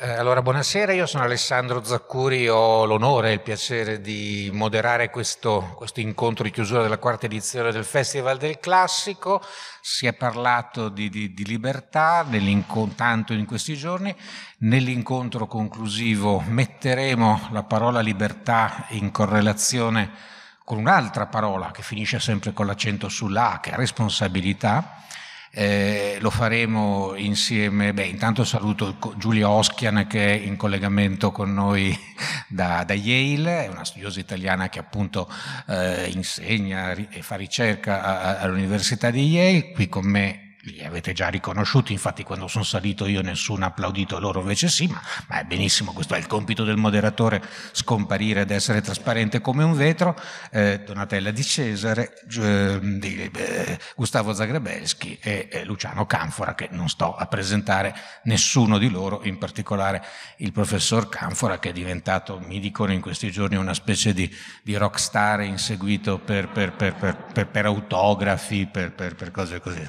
Eh, allora, buonasera, io sono Alessandro Zaccuri, ho l'onore e il piacere di moderare questo, questo, incontro di chiusura della quarta edizione del Festival del Classico. Si è parlato di, di, di libertà tanto in questi giorni. Nell'incontro conclusivo metteremo la parola libertà in correlazione con un'altra parola che finisce sempre con l'accento sulla, che è responsabilità eh, lo faremo insieme. Beh, intanto saluto Giulia Oschian che è in collegamento con noi da, da Yale, è una studiosa italiana che appunto eh, insegna e fa ricerca all'Università di Yale, qui con me li avete già riconosciuti, infatti quando sono salito io nessuno ha applaudito, loro invece sì, ma, ma è benissimo, questo è il compito del moderatore, scomparire ed essere trasparente come un vetro, eh, Donatella Di Cesare, eh, di, eh, Gustavo Zagrebelski e eh, Luciano Canfora, che non sto a presentare nessuno di loro, in particolare il professor Canfora che è diventato, mi dicono in questi giorni, una specie di, di rockstar inseguito per, per, per, per autografi, per cose così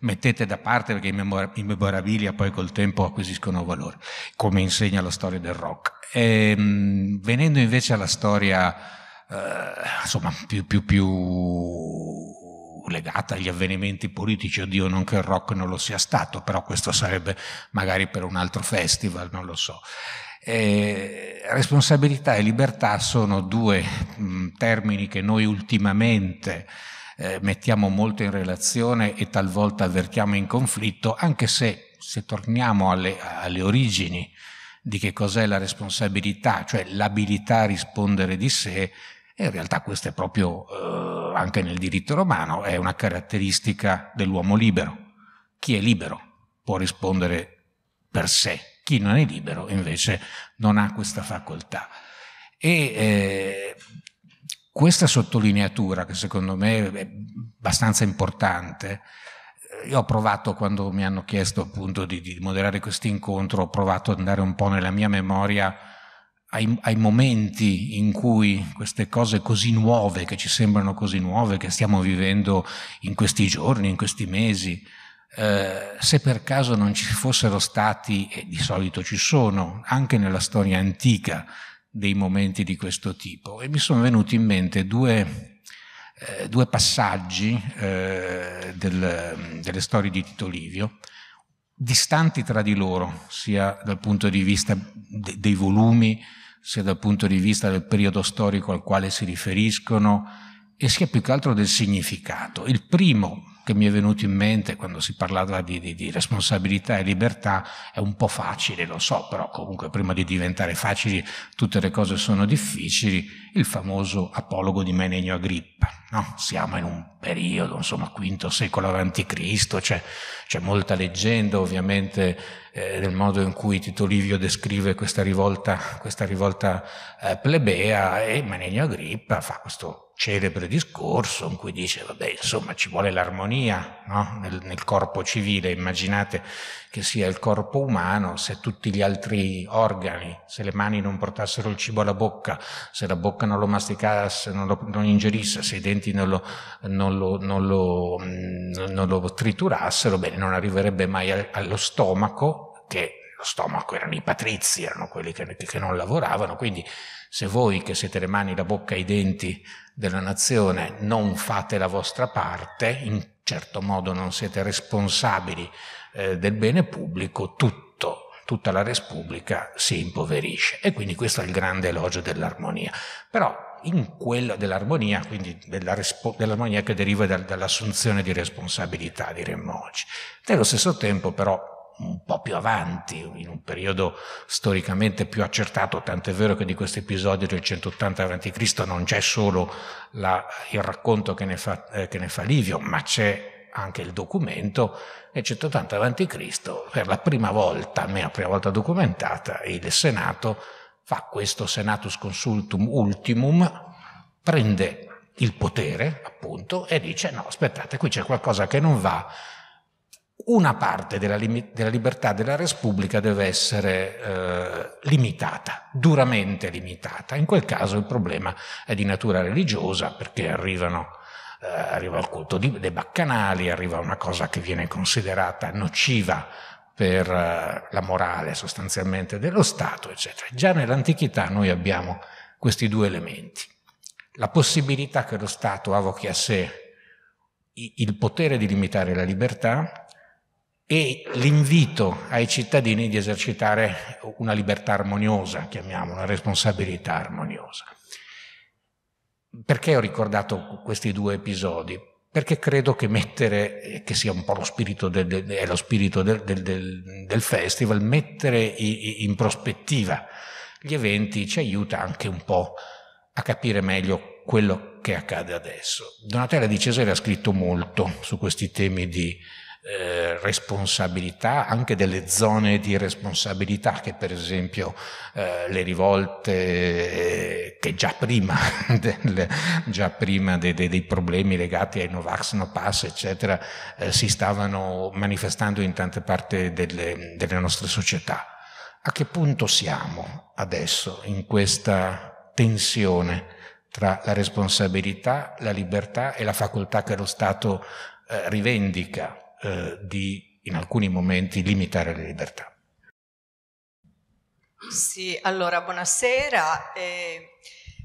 mettete da parte perché i memorabilia poi col tempo acquisiscono valore, come insegna la storia del rock. E, ehm, venendo invece alla storia, eh, insomma, più, più, più legata agli avvenimenti politici, oddio non che il rock non lo sia stato, però questo sarebbe magari per un altro festival, non lo so. Eh, responsabilità e libertà sono due mh, mm, termini che noi ultimamente eh, mettiamo molto in relazione e talvolta avvertiamo in conflitto, anche se, se torniamo alle, alle origini di che cos'è la responsabilità, cioè l'abilità a rispondere di sé, in realtà questo è proprio, eh, anche nel diritto romano, è una caratteristica dell'uomo libero. Chi è libero può rispondere per sé, chi non è libero invece non ha questa facoltà. E eh, questa sottolineatura, che secondo me è abbastanza importante, eh, io ho provato quando mi hanno chiesto appunto di, di moderare questo incontro, ho provato ad andare un po' nella mia memoria ai, ai, momenti in cui queste cose così nuove, che ci sembrano così nuove, che stiamo vivendo in questi giorni, in questi mesi, eh, se per caso non ci fossero stati, e di solito ci sono, anche nella storia antica, dei momenti di questo tipo. E mi sono venuti in mente due, eh, due passaggi eh, del, delle storie di Tito Livio, distanti tra di loro, sia dal punto di vista de- dei volumi, sia dal punto di vista del periodo storico al quale si riferiscono, e sia più che altro del significato. Il primo che mi è venuto in mente quando si parlava di, di, di responsabilità e libertà è un po' facile, lo so, però comunque prima di diventare facili tutte le cose sono difficili, il famoso apologo di Menenio Agrippa. No? Siamo in un periodo, insomma, V secolo a.C., c'è, c'è molta leggenda ovviamente eh, del modo in cui Tito Livio descrive questa rivolta, questa rivolta eh, plebea e Menenio Agrippa fa questo celebre discorso in cui dice, vabbè, insomma, ci vuole l'armonia no? nel, nel, corpo civile, immaginate che sia il corpo umano, se tutti gli altri organi, se le mani non portassero il cibo alla bocca, se la bocca non lo masticasse, non lo non ingerisse, se i denti non lo, non lo, non lo, mm, non lo triturassero, bene, non arriverebbe mai allo stomaco, che lo stomaco erano i patrizi, erano quelli che, che non lavoravano, quindi se voi che siete le mani, la bocca, i denti, della nazione non fate la vostra parte, in certo modo non siete responsabili eh, del bene pubblico, tutto tutta la Repubblica si impoverisce. E quindi questo è il grande elogio dell'armonia. Però in quella dell'armonia, quindi della respo- dell'armonia che deriva dal, dall'assunzione di responsabilità, diremmo oggi. Nello stesso tempo però un po' più avanti, in un periodo storicamente più accertato, tanto è vero che di questo episodio del 180 a.C. non c'è solo la, il racconto che ne, fa, eh, che ne fa Livio, ma c'è anche il documento, nel 180 a.C. per la prima volta, almeno la prima volta documentata, il Senato fa questo Senatus Consultum Ultimum, prende il potere, appunto, e dice no, aspettate, qui c'è qualcosa che non va, una parte della, lim- della libertà della Repubblica deve essere eh, limitata, duramente limitata. In quel caso il problema è di natura religiosa perché arrivano eh, arriva il culto di, dei baccanali, arriva una cosa che viene considerata nociva per eh, la morale sostanzialmente dello Stato, eccetera. Già nell'antichità noi abbiamo questi due elementi. La possibilità che lo Stato avochi a sé il potere di limitare la libertà e l'invito ai cittadini di esercitare una libertà armoniosa, chiamiamola, una responsabilità armoniosa. Perché ho ricordato questi due episodi? Perché credo che mettere, che sia un po' lo spirito del, del, lo spirito del, del festival, mettere in prospettiva gli eventi ci aiuta anche un po' a capire meglio quello che accade adesso. Donatella di Cesare ha scritto molto su questi temi di eh, responsabilità, anche delle zone di responsabilità che per esempio eh, le rivolte eh, che già prima, del, già prima de, de, dei problemi legati ai Novax, No Pass, eccetera, eh, si stavano manifestando in tante parti delle, delle nostre società. A che punto siamo adesso in questa tensione? tra la responsabilità, la libertà e la facoltà che lo Stato eh, rivendica eh, di in alcuni momenti limitare le libertà. Sì, allora buonasera. Eh,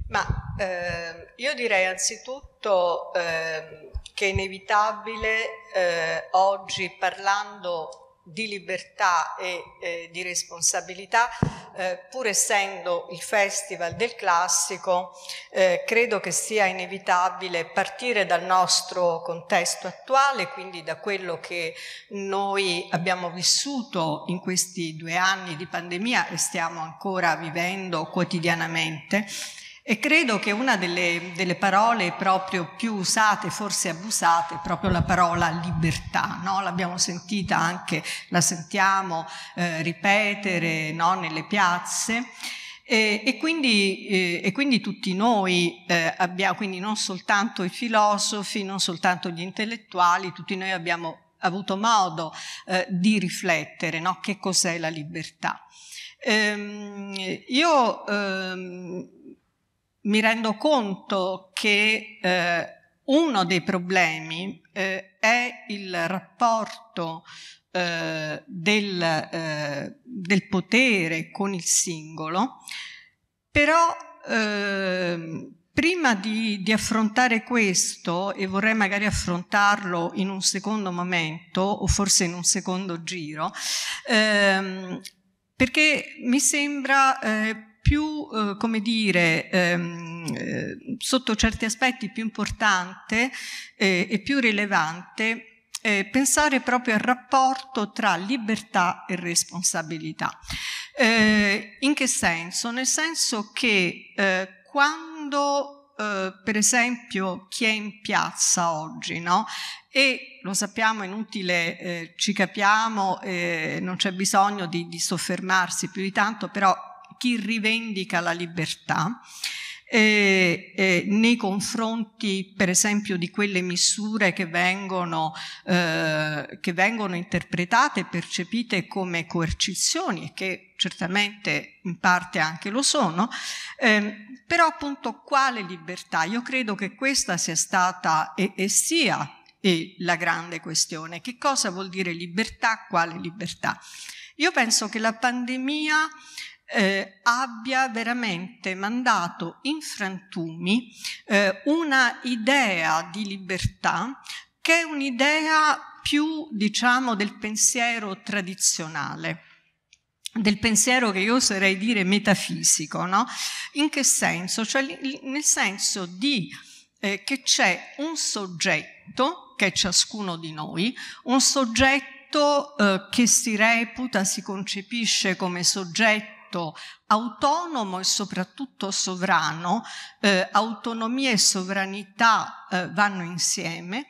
ma eh, io direi anzitutto ehm, che è inevitabile eh, oggi parlando di libertà e eh, di responsabilità, eh, pur essendo il Festival del Classico, eh, credo che sia inevitabile partire dal nostro contesto attuale, quindi da quello che noi abbiamo vissuto in questi due anni di pandemia e stiamo ancora vivendo quotidianamente e credo che una delle, delle, parole proprio più usate, forse abusate, è proprio la parola libertà, no? L'abbiamo sentita anche, la sentiamo eh, ripetere no? nelle piazze. E, e, quindi, eh, e, quindi, tutti noi eh, abbiamo, quindi non soltanto i filosofi, non soltanto gli intellettuali, tutti noi abbiamo avuto modo eh, di riflettere no? che cos'è la libertà. Ehm, io ehm, mi rendo conto che eh, uno dei problemi eh, è il rapporto eh, del, eh, del, potere con il singolo, però ehm, prima di, di, affrontare questo, e vorrei magari affrontarlo in un secondo momento o forse in un secondo giro, ehm, perché mi sembra eh, più, eh, come dire, ehm, eh, sotto certi aspetti più importante eh, e più rilevante eh, pensare proprio al rapporto tra libertà e responsabilità. Eh, in che senso? Nel senso che eh, quando Uh, per esempio chi è in piazza oggi, no? E lo sappiamo, è inutile, eh, ci capiamo, eh, non c'è bisogno di, di soffermarsi più di tanto, però chi rivendica la libertà eh, eh, nei confronti per esempio di quelle misure che vengono, eh, che vengono interpretate e percepite come coercizioni e che certamente in parte anche lo sono, ehm, però appunto quale libertà? Io credo che questa sia stata e, e sia e la grande questione. Che cosa vuol dire libertà? Quale libertà? Io penso che la pandemia eh, abbia veramente mandato in frantumi eh, una idea di libertà che è un'idea più, diciamo, del pensiero tradizionale del pensiero che io oserei dire metafisico, no? In che senso? Cioè nel senso di eh, che c'è un soggetto, che è ciascuno di noi, un soggetto eh, che si reputa, si concepisce come soggetto progetto autonomo e soprattutto sovrano, eh, autonomia e sovranità eh, vanno insieme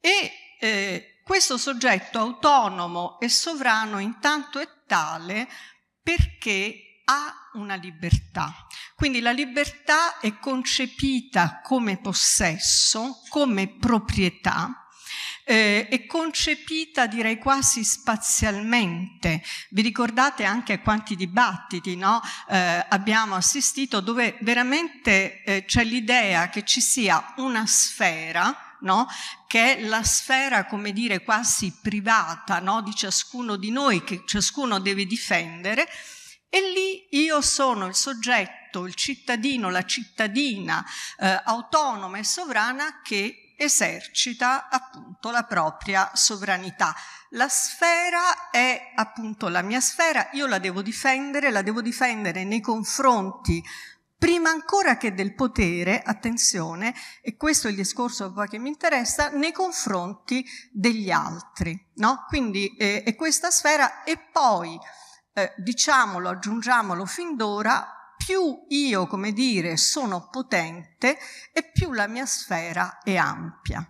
e eh, questo soggetto autonomo e sovrano intanto è tale perché ha una libertà. Quindi la libertà è concepita come possesso, come proprietà eh, è concepita direi quasi spazialmente. Vi ricordate anche quanti dibattiti no? eh, abbiamo assistito dove veramente eh, c'è l'idea che ci sia una sfera No? che è la sfera, come dire, quasi privata no? di ciascuno di noi, che ciascuno deve difendere, e lì io sono il soggetto, il cittadino, la cittadina eh, autonoma e sovrana che esercita appunto la propria sovranità. La sfera è appunto la mia sfera, io la devo difendere, la devo difendere nei confronti prima ancora che del potere, attenzione, e questo è il discorso che mi interessa, nei confronti degli altri, no? Quindi eh, è questa sfera e poi, eh, diciamolo, aggiungiamolo fin d'ora, più io, come dire, sono potente e più la mia sfera è ampia.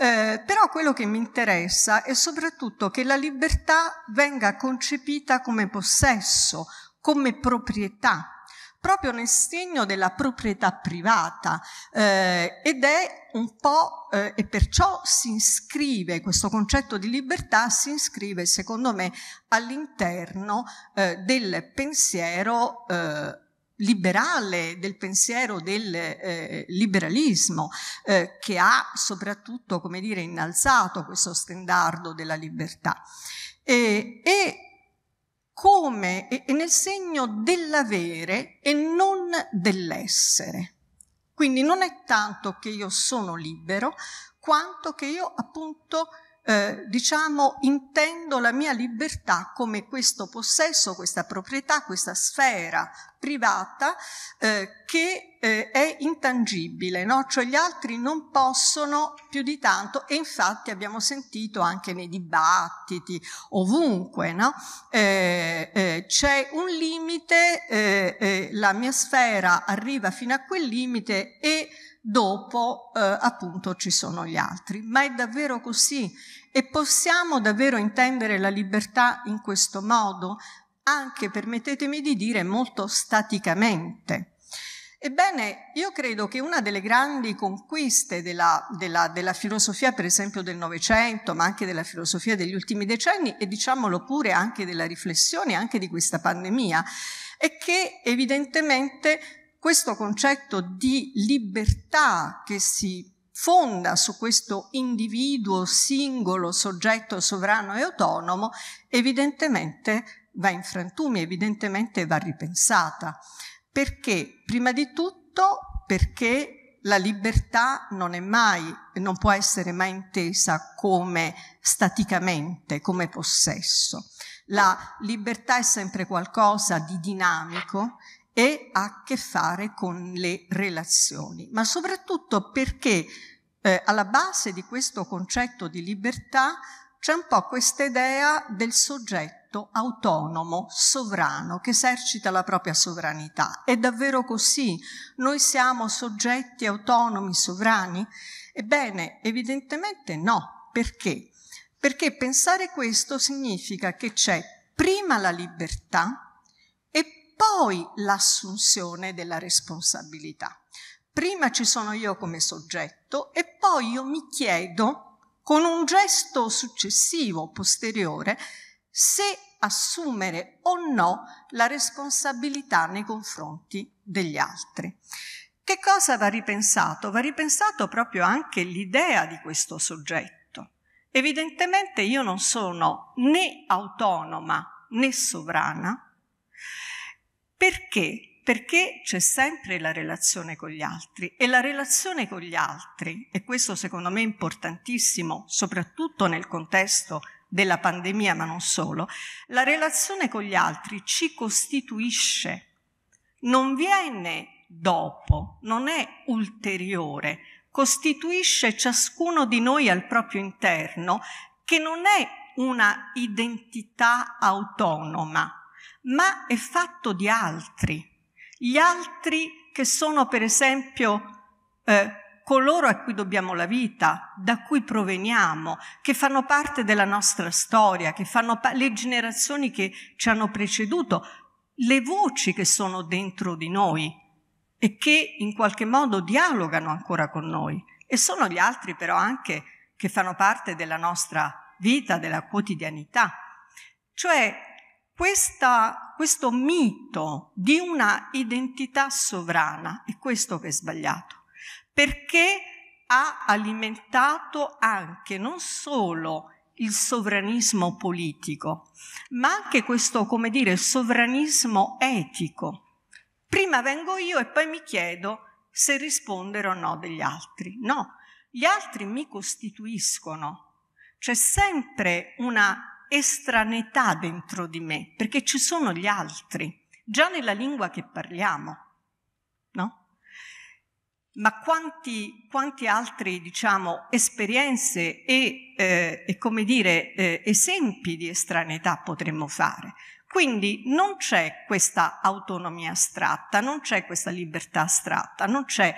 Eh, però quello che mi interessa è soprattutto che la libertà venga concepita come possesso, come proprietà, proprio nel segno della proprietà privata eh, ed è un po' eh, e perciò si iscrive questo concetto di libertà si iscrive secondo me all'interno eh, del pensiero eh, liberale del pensiero del eh, liberalismo eh, che ha soprattutto come dire innalzato questo standardo della libertà e, e come e, e nel segno dell'avere e non dell'essere quindi non è tanto che io sono libero quanto che io appunto eh, diciamo, intendo la mia libertà come questo possesso, questa proprietà, questa sfera privata eh, che eh, è intangibile, no? cioè gli altri non possono più di tanto e infatti abbiamo sentito anche nei dibattiti, ovunque, no? Eh, eh, c'è un limite, eh, la mia sfera arriva fino a quel limite e dopo eh, appunto ci sono gli altri. Ma è davvero così? E possiamo davvero intendere la libertà in questo modo? Anche, permettetemi di dire, molto staticamente. Ebbene, io credo che una delle grandi conquiste della, della, della filosofia, per esempio, del Novecento, ma anche della filosofia degli ultimi decenni, e diciamolo pure anche della riflessione, anche di questa pandemia, è che evidentemente questo concetto di libertà che si fonda su questo individuo singolo, soggetto sovrano e autonomo, evidentemente va in frantumi, evidentemente va ripensata. Perché? Prima di tutto perché la libertà non è mai, non può essere mai intesa come staticamente, come possesso. La libertà è sempre qualcosa di dinamico e ha a che fare con le relazioni, ma soprattutto perché eh, alla base di questo concetto di libertà c'è un po' questa idea del soggetto autonomo, sovrano, che esercita la propria sovranità. È davvero così? Noi siamo soggetti autonomi, sovrani? Ebbene, evidentemente no. Perché? Perché pensare questo significa che c'è prima la libertà, poi l'assunzione della responsabilità. Prima ci sono io come soggetto e poi io mi chiedo, con un gesto successivo, posteriore, se assumere o no la responsabilità nei confronti degli altri. Che cosa va ripensato? Va ripensato proprio anche l'idea di questo soggetto. Evidentemente io non sono né autonoma né sovrana perché? Perché c'è sempre la relazione con gli altri e la relazione con gli altri, e questo secondo me è importantissimo, soprattutto nel contesto della pandemia, ma non solo, la relazione con gli altri ci costituisce, non viene dopo, non è ulteriore, costituisce ciascuno di noi al proprio interno che non è una identità autonoma, ma è fatto di altri. Gli altri che sono per esempio eh, coloro a cui dobbiamo la vita, da cui proveniamo, che fanno parte della nostra storia, che fanno pa- le generazioni che ci hanno preceduto, le voci che sono dentro di noi e che in qualche modo dialogano ancora con noi. E sono gli altri però anche che fanno parte della nostra vita, della quotidianità. Cioè questa, questo mito di una identità sovrana, è questo che è sbagliato, perché ha alimentato anche non solo il sovranismo politico, ma anche questo, come dire, sovranismo etico. Prima vengo io e poi mi chiedo se rispondere o no degli altri. No, gli altri mi costituiscono. C'è sempre una estraneità dentro di me, perché ci sono gli altri, già nella lingua che parliamo, no? Ma quanti, quanti altri, diciamo, esperienze e, eh, e come dire, eh, esempi di estraneità potremmo fare? Quindi non c'è questa autonomia astratta, non c'è questa libertà astratta, non c'è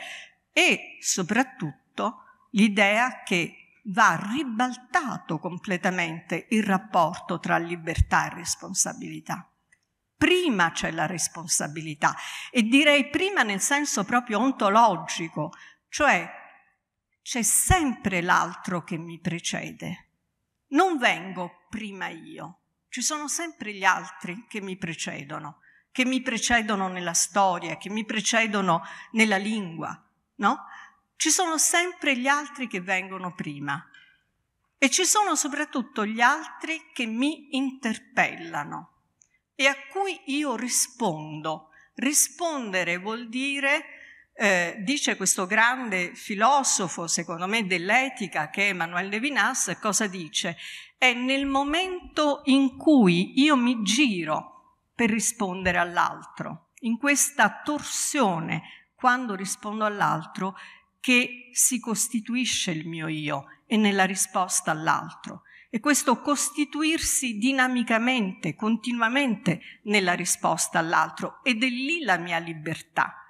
e soprattutto l'idea che va ribaltato completamente il rapporto tra libertà e responsabilità. Prima c'è la responsabilità e direi prima nel senso proprio ontologico, cioè c'è sempre l'altro che mi precede. Non vengo prima io, ci sono sempre gli altri che mi precedono, che mi precedono nella storia, che mi precedono nella lingua, no? ci sono sempre gli altri che vengono prima e ci sono soprattutto gli altri che mi interpellano e a cui io rispondo. Rispondere vuol dire, eh, dice questo grande filosofo, secondo me, dell'etica che è Emanuele Levinas, cosa dice? È nel momento in cui io mi giro per rispondere all'altro, in questa torsione, quando rispondo all'altro, che si costituisce il mio io e nella risposta all'altro. E questo costituirsi dinamicamente, continuamente nella risposta all'altro. Ed è lì la mia libertà,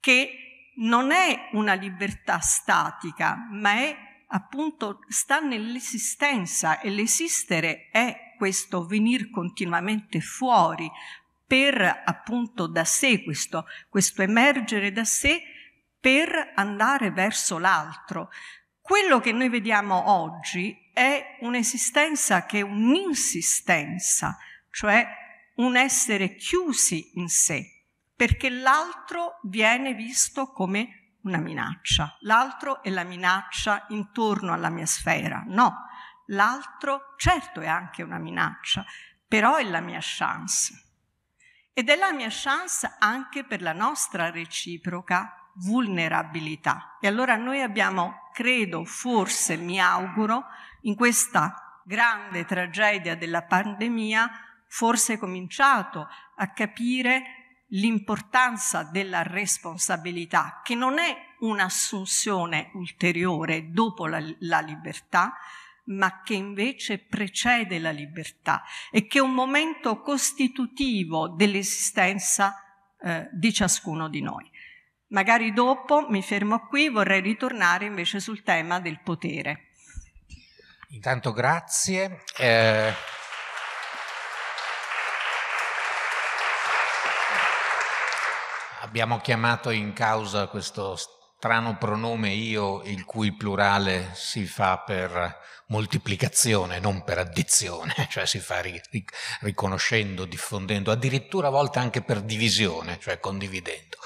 che non è una libertà statica, ma è appunto sta nell'esistenza e l'esistere è questo venire continuamente fuori per appunto da sé, questo, questo emergere da sé per andare verso l'altro. Quello che noi vediamo oggi è un'esistenza che è un'insistenza, cioè un essere chiusi in sé, perché l'altro viene visto come una minaccia. L'altro è la minaccia intorno alla mia sfera. No, l'altro certo è anche una minaccia, però è la mia chance. Ed è la mia chance anche per la nostra reciproca vulnerabilità. E allora noi abbiamo, credo, forse, mi auguro, in questa grande tragedia della pandemia, forse cominciato a capire l'importanza della responsabilità, che non è un'assunzione ulteriore dopo la, la, libertà, ma che invece precede la libertà e che è un momento costitutivo dell'esistenza eh, di ciascuno di noi. Magari dopo mi fermo qui, vorrei ritornare invece sul tema del potere. Intanto grazie. Eh... Abbiamo chiamato in causa questo strano pronome io, il cui plurale si fa per moltiplicazione, non per addizione, cioè si fa ri- ric- riconoscendo, diffondendo, addirittura a volte anche per divisione, cioè condividendo.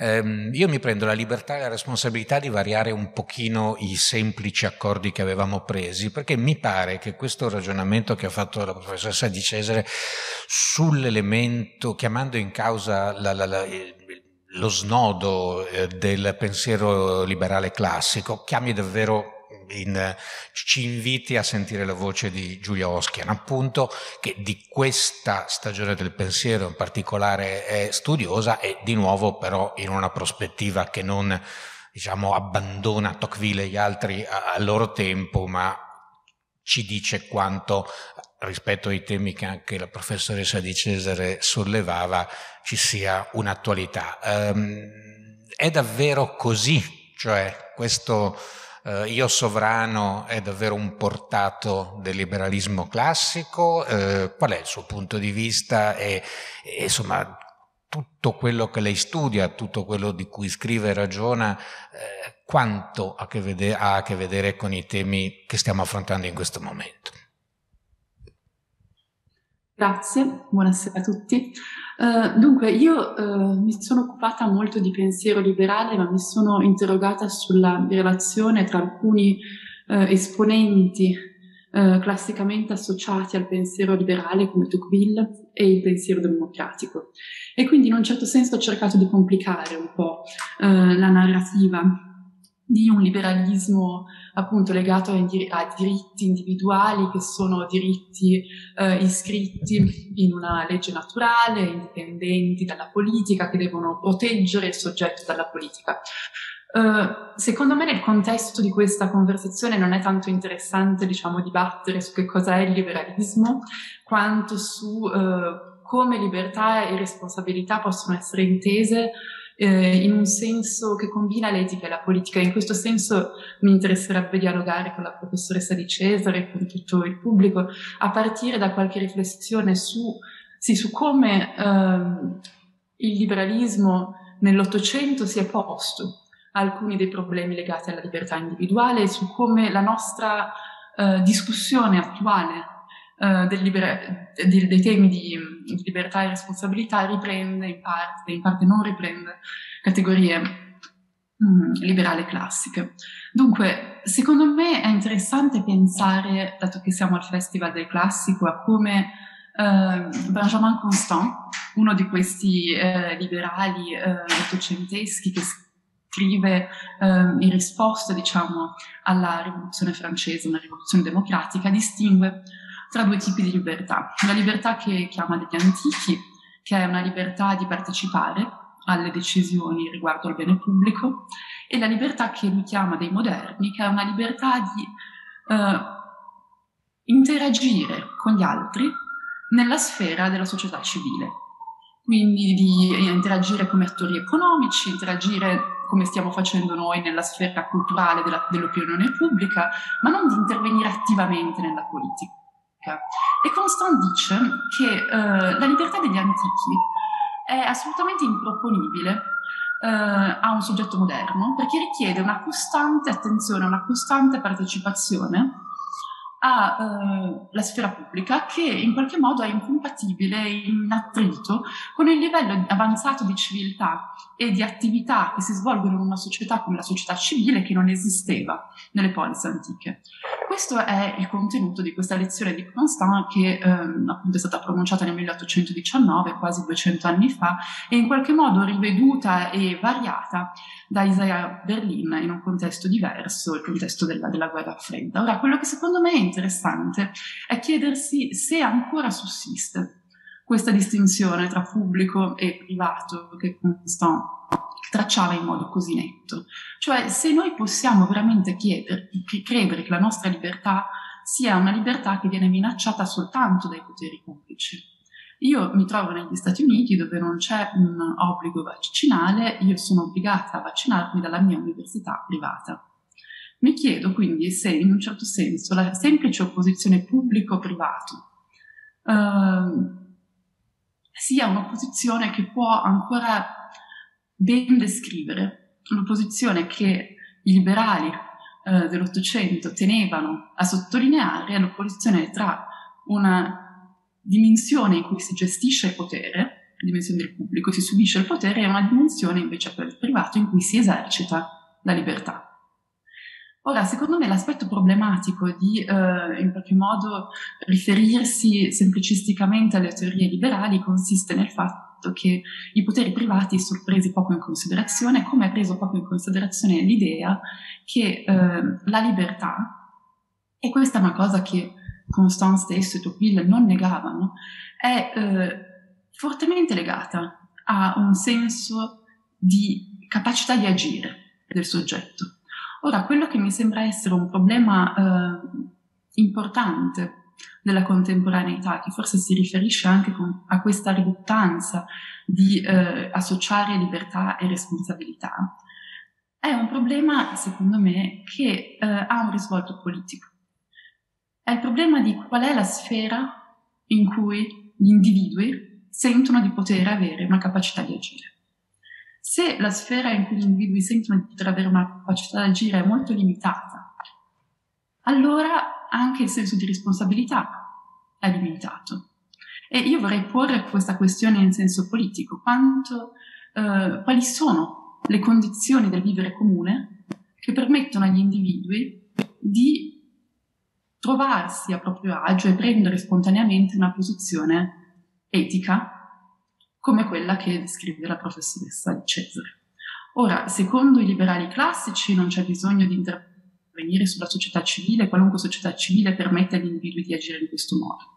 Ehm, io mi prendo la libertà e la responsabilità di variare un pochino i semplici accordi che avevamo presi, perché mi pare che questo ragionamento che ha fatto la professoressa Di Cesare sull'elemento, chiamando in causa la, la, la, lo snodo eh, del pensiero liberale classico, chiami davvero in, ci inviti a sentire la voce di Giulia Oschian, appunto, che di questa stagione del pensiero in particolare è studiosa e di nuovo però in una prospettiva che non diciamo, abbandona Tocqueville e gli altri al loro tempo, ma ci dice quanto rispetto ai temi che anche la professoressa di Cesare sollevava ci sia un'attualità. Um, è davvero così? Cioè, questo eh, io sovrano è davvero un portato del liberalismo classico, eh, qual è il suo punto di vista e, e insomma tutto quello che lei studia, tutto quello di cui scrive e ragiona, eh, quanto ha a, che vedere, ha a che vedere con i temi che stiamo affrontando in questo momento? Grazie, buonasera a tutti. Eh, dunque, io uh, mi sono occupata molto di pensiero liberale, ma mi sono interrogata sulla relazione tra alcuni uh, esponenti classicamente associati al pensiero liberale come Tocqueville e il pensiero democratico. E quindi in un certo senso ho cercato di complicare un po' la narrativa di un liberalismo appunto legato a, dir- a diritti individuali che sono diritti eh, iscritti in una legge naturale, indipendenti dalla politica, che devono proteggere il soggetto dalla politica. Uh, secondo me nel contesto di questa conversazione non è tanto interessante, diciamo, dibattere su che cosa è il liberalismo, quanto su uh, come libertà e responsabilità possono essere intese eh, in un senso che combina l'etica e la politica. In questo senso mi interesserebbe dialogare con la professoressa di Cesare, e con tutto il pubblico, a partire da qualche riflessione su, sì, su come ehm, il liberalismo nell'Ottocento si è posto a alcuni dei problemi legati alla libertà individuale e su come la nostra eh, discussione attuale eh, liber- di, dei temi di, di, libertà e responsabilità riprende in parte, in parte non riprende categorie mh, mm, liberali classiche. Dunque, secondo me è interessante pensare, dato che siamo al Festival del Classico, a come Uh, Benjamin Constant, uno di questi uh, liberali eh, ottocenteschi che scrive ehm, in risposta diciamo, alla rivoluzione francese, una rivoluzione democratica, distingue tra due tipi di libertà. La libertà che chiama degli antichi, che è una libertà di partecipare alle decisioni riguardo al bene pubblico, e la libertà che lui chiama dei moderni, che è una libertà di eh, interagire con gli altri nella sfera della società civile. Quindi di interagire come attori economici, interagire come stiamo facendo noi nella sfera culturale della, dell'opinione pubblica, ma non di intervenire attivamente nella politica politica. E Constant dice che eh, la libertà degli antichi è assolutamente improponibile eh, a un soggetto moderno perché richiede una costante attenzione, una costante partecipazione alla eh, sfera pubblica che in qualche modo è incompatibile, in attrito con il livello avanzato di civiltà e di attività che si svolgono in una società come la società civile che non esisteva nelle polis antiche questo è il contenuto di questa lezione di Constant che ehm, appunto è stata pronunciata nel 1819, quasi 200 anni fa, e in qualche modo riveduta e variata da Isaiah Berlin in un contesto diverso, il contesto della, della guerra fredda. Ora, quello che secondo me è interessante è chiedersi se ancora sussiste questa distinzione tra pubblico e privato che Constant tracciava in modo così netto. Cioè, se noi possiamo veramente chiedere, credere che la nostra libertà sia una libertà che viene minacciata soltanto dai poteri pubblici. Io mi trovo negli Stati Uniti dove non c'è un obbligo vaccinale, io sono obbligata a vaccinarmi dalla mia università privata. Mi chiedo quindi se in un certo senso la semplice opposizione pubblico-privato eh, sia un'opposizione che può ancora ben descrivere l'opposizione che i liberali eh, dell'Ottocento tenevano a sottolineare è l'opposizione tra una dimensione in cui si gestisce il potere, la dimensione del pubblico, si subisce il potere, e una dimensione invece quella il privato in cui si esercita la libertà. Ora, secondo me l'aspetto problematico di eh, in qualche modo riferirsi semplicisticamente alle teorie liberali consiste nel fatto fatto che i poteri privati sono presi poco in considerazione, come è preso poco in considerazione l'idea che eh, la libertà, e questa è una cosa che Constance stesso e Tocqueville non negavano, è eh, fortemente legata a un senso di capacità di agire del soggetto. Ora, quello che mi sembra essere un problema eh, importante della contemporaneità, che forse si riferisce anche con, a questa riduttanza di eh, associare libertà e responsabilità, è un problema, secondo me, che eh, ha un risvolto politico. È il problema di qual è la sfera in cui gli individui sentono di poter avere una capacità di agire. Se la sfera in cui gli individui sentono di poter avere una capacità di agire è molto limitata, allora anche il senso di responsabilità è limitato. E io vorrei porre questa questione in senso politico, quanto, eh, quali sono le condizioni del vivere comune che permettono agli individui di trovarsi a proprio agio e prendere spontaneamente una posizione etica come quella che descrive la professoressa di Cesare. Ora, secondo i liberali classici non c'è bisogno di, inter- intervenire sulla società civile, qualunque società civile permette agli individui di agire in questo modo.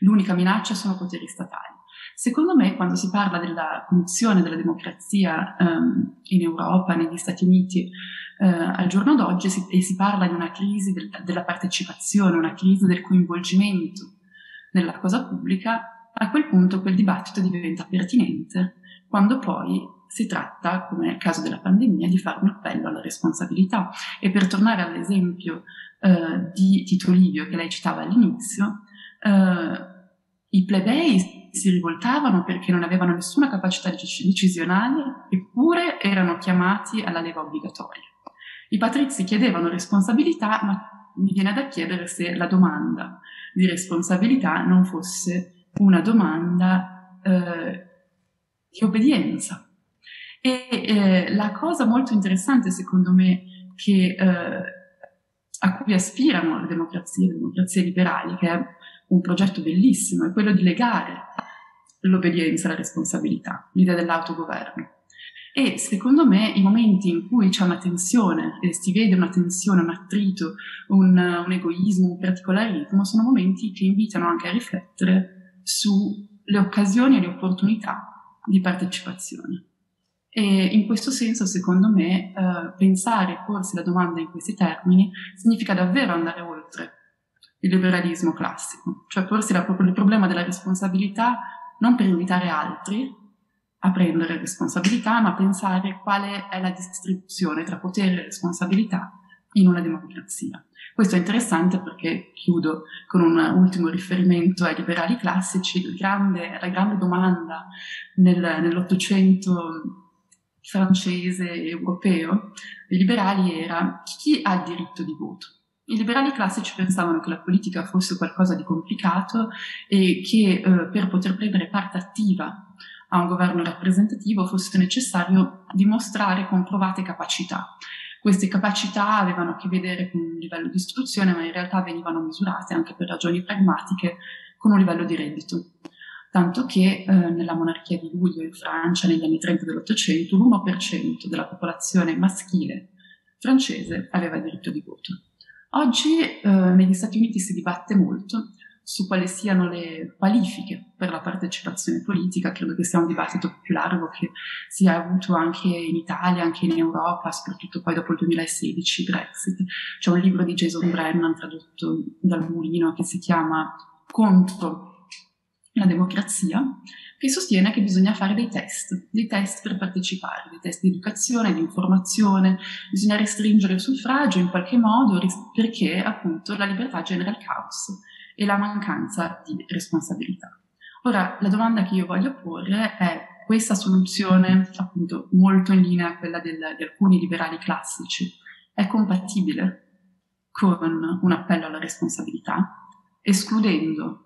L'unica minaccia sono poteri statali. Secondo me, quando si parla della condizione della democrazia um, in Europa, negli Stati Uniti, uh, al giorno d'oggi, si, e si parla di una crisi del, della partecipazione, una crisi del coinvolgimento nella cosa pubblica, a quel punto quel dibattito diventa pertinente quando poi si tratta, come nel caso della pandemia, di fare un appello alla responsabilità. E per tornare all'esempio eh, di Tito Livio che lei citava all'inizio, eh, i plebei si rivoltavano perché non avevano nessuna capacità decisionale, eppure erano chiamati alla leva obbligatoria. I patrizi chiedevano responsabilità, ma mi viene da chiedere se la domanda di responsabilità non fosse una domanda eh, di obbedienza, e eh, la cosa molto interessante, secondo me, che, eh, a cui aspirano le democrazie, le democrazie liberali, che è un progetto bellissimo, è quello di legare l'obbedienza alla responsabilità, l'idea dell'autogoverno. E secondo me i momenti in cui c'è una tensione, e si vede una tensione, un attrito, un, un egoismo, un particolarismo, sono momenti che invitano anche a riflettere sulle occasioni e le opportunità di partecipazione. E in questo senso, secondo me, eh, pensare e porsi la domanda in questi termini significa davvero andare oltre il liberalismo classico, cioè porsi la, il problema della responsabilità non per invitare altri a prendere responsabilità, ma pensare quale è la distribuzione tra potere e responsabilità in una democrazia. Questo è interessante perché chiudo con un ultimo riferimento ai liberali classici, grande, la grande domanda nel, nell'Ottocento francese europeo dei liberali era chi ha il diritto di voto. I liberali classici pensavano che la politica fosse qualcosa di complicato e che eh, per poter prendere parte attiva a un governo rappresentativo fosse necessario dimostrare comprovate capacità. Queste capacità avevano a che vedere con un livello di istruzione, ma in realtà venivano misurate anche per ragioni pragmatiche con un livello di reddito tanto che eh, nella monarchia di Luglio in Francia negli anni 30 dell'Ottocento l'1% della popolazione maschile francese aveva diritto di voto. Oggi eh, negli Stati Uniti si dibatte molto su quali siano le qualifiche per la partecipazione politica, credo che sia un dibattito più largo che si è avuto anche in Italia, anche in Europa, soprattutto poi dopo il 2016, Brexit. C'è un libro di Jason Brennan tradotto dal Mulino che si chiama Contro la democrazia, che sostiene che bisogna fare dei test, dei test per partecipare, dei test di educazione, di informazione, bisogna restringere il suffragio in qualche modo perché appunto la libertà genera il caos e la mancanza di responsabilità. Ora, la domanda che io voglio porre è questa soluzione, appunto molto in linea a quella del, di alcuni liberali classici, è compatibile con un appello alla responsabilità, escludendo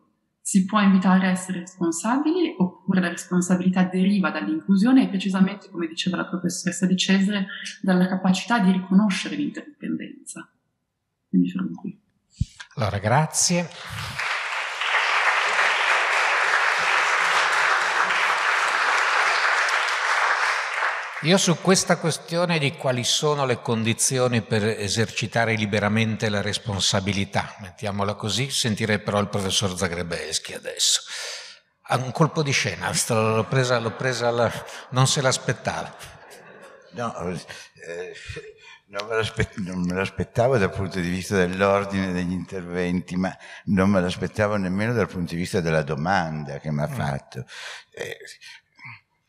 si può invitare a essere responsabili oppure la responsabilità deriva dall'inclusione e precisamente, come diceva la professoressa di Cesare, dalla capacità di riconoscere l'interdipendenza. Quindi fermo qui. Allora, grazie. Io su questa questione di quali sono le condizioni per esercitare liberamente la responsabilità, mettiamola così, sentirei però il professor Zagrebeschi adesso. Ha un colpo di scena, l'ho presa, l'ho presa alla... non se l'aspettava. No, eh, non me l'aspettavo dal punto di vista dell'ordine degli interventi, ma non me l'aspettavo nemmeno dal punto di vista della domanda che mi ha mm. fatto. Eh,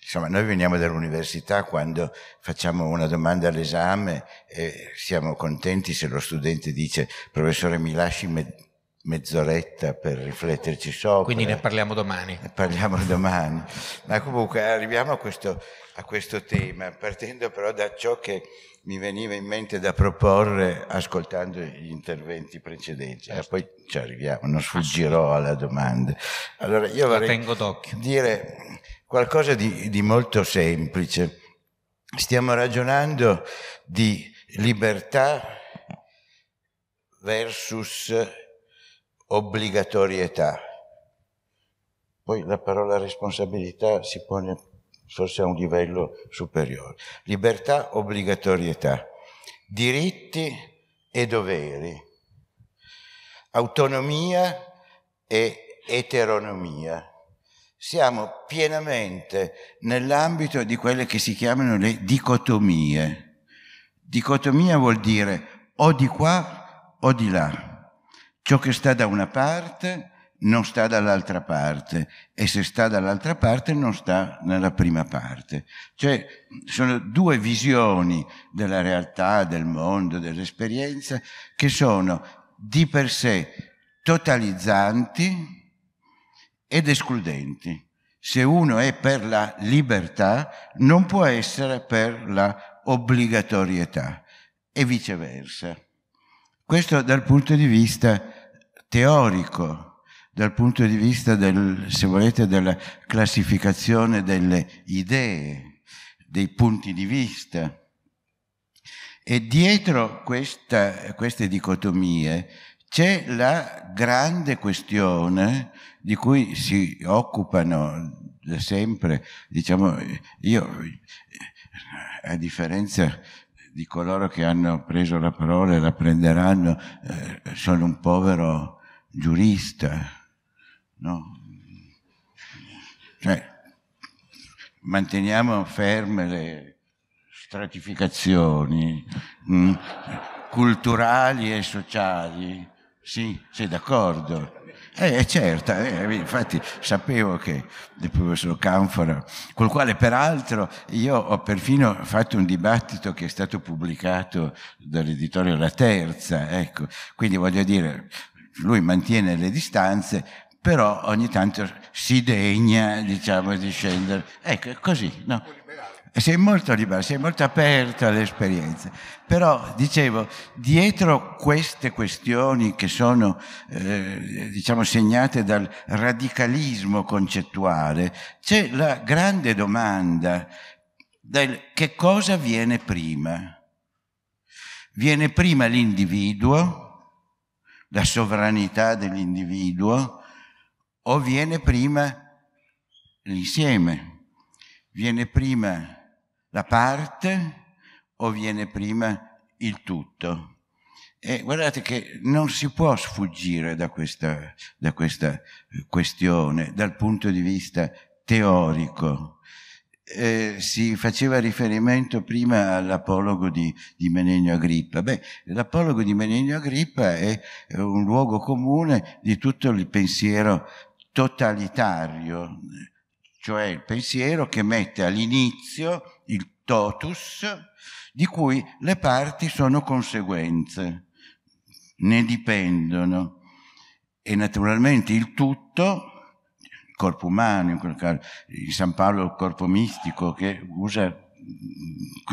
Insomma, noi veniamo dall'università quando facciamo una domanda all'esame e siamo contenti se lo studente dice professore mi lasci me- mezz'oretta per rifletterci sopra. Quindi ne parliamo domani. Ne parliamo domani. Ma comunque arriviamo a questo, a questo tema, partendo però da ciò che mi veniva in mente da proporre ascoltando gli interventi precedenti. Allora, ah, certo. poi ci arriviamo, non sfuggirò alla domanda. Allora io vorrei dire qualcosa di, di molto semplice. Stiamo ragionando di libertà versus obbligatorietà. Poi la parola responsabilità si pone forse a un livello superiore. Libertà, obbligatorietà, diritti e doveri, autonomia e eteronomia siamo pienamente nell'ambito di quelle che si chiamano le dicotomie. Dicotomia vuol dire o di qua o di là. Ciò che sta da una parte non sta dall'altra parte e se sta dall'altra parte non sta nella prima parte. Cioè sono due visioni della realtà, del mondo, dell'esperienza che sono di per sé totalizzanti, ed escludenti. Se uno è per la libertà, non può essere per la obbligatorietà e viceversa. Questo dal punto di vista teorico, dal punto di vista del, se volete, della classificazione delle idee, dei punti di vista. E dietro questa, queste dicotomie c'è la grande questione di cui si occupano sempre, diciamo, io a differenza di coloro che hanno preso la parola e la prenderanno, eh, sono un povero giurista, no? Cioè, manteniamo ferme le stratificazioni mh, mm, culturali e sociali sì, sei d'accordo. Eh, eh certo, eh, eh, infatti sapevo che il professor Canfora, col quale peraltro io ho perfino fatto un dibattito che è stato pubblicato dall'editorio La Terza, ecco, quindi voglio dire, lui mantiene le distanze, però ogni tanto si degna, diciamo, di scendere. Ecco, è così, no? Eh, sei molto libera, sei molto aperta alle esperienze. Però, dicevo, dietro queste questioni che sono, eh, diciamo, segnate dal radicalismo concettuale, c'è la grande domanda del che cosa viene prima. Viene prima l'individuo, la sovranità dell'individuo, o viene prima l'insieme, viene prima la parte o viene prima il tutto? E guardate che non si può sfuggire da questa, da questa eh, questione dal punto di vista teorico. Eh, si faceva riferimento prima all'apologo di, di Menenio Agrippa. Beh, l'apologo di Menenio Agrippa è un luogo comune di tutto il pensiero totalitario, cioè il pensiero che mette all'inizio totus, di cui le parti sono conseguenze, ne dipendono. E naturalmente il tutto, il corpo umano, in quel caso, in San Paolo il corpo mistico che usa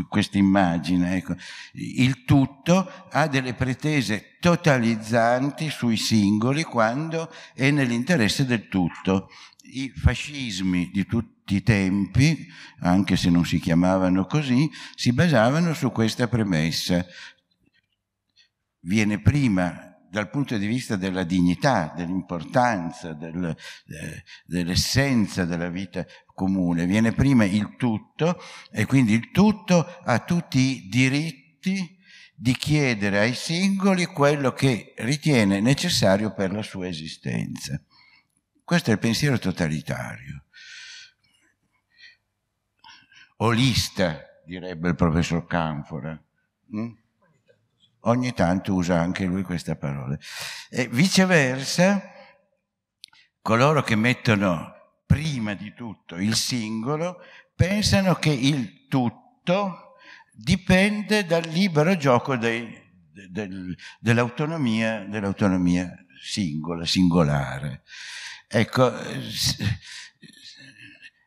questa immagine, ecco. il tutto ha delle pretese totalizzanti sui singoli quando è nell'interesse del tutto. I fascismi di tutti tutti i tempi, anche se non si chiamavano così, si basavano su questa premessa. Viene prima dal punto di vista della dignità, dell'importanza, del, eh, dell'essenza della vita comune. Viene prima il tutto e quindi il tutto ha tutti i diritti di chiedere ai singoli quello che ritiene necessario per la sua esistenza. Questo è il pensiero totalitario olista, direbbe il professor Canfora. Mm? Ogni tanto usa anche lui questa parola. E viceversa, coloro che mettono prima di tutto il singolo pensano che il tutto dipende dal libero gioco dei, del, dell'autonomia, dell'autonomia singola, singolare. Ecco,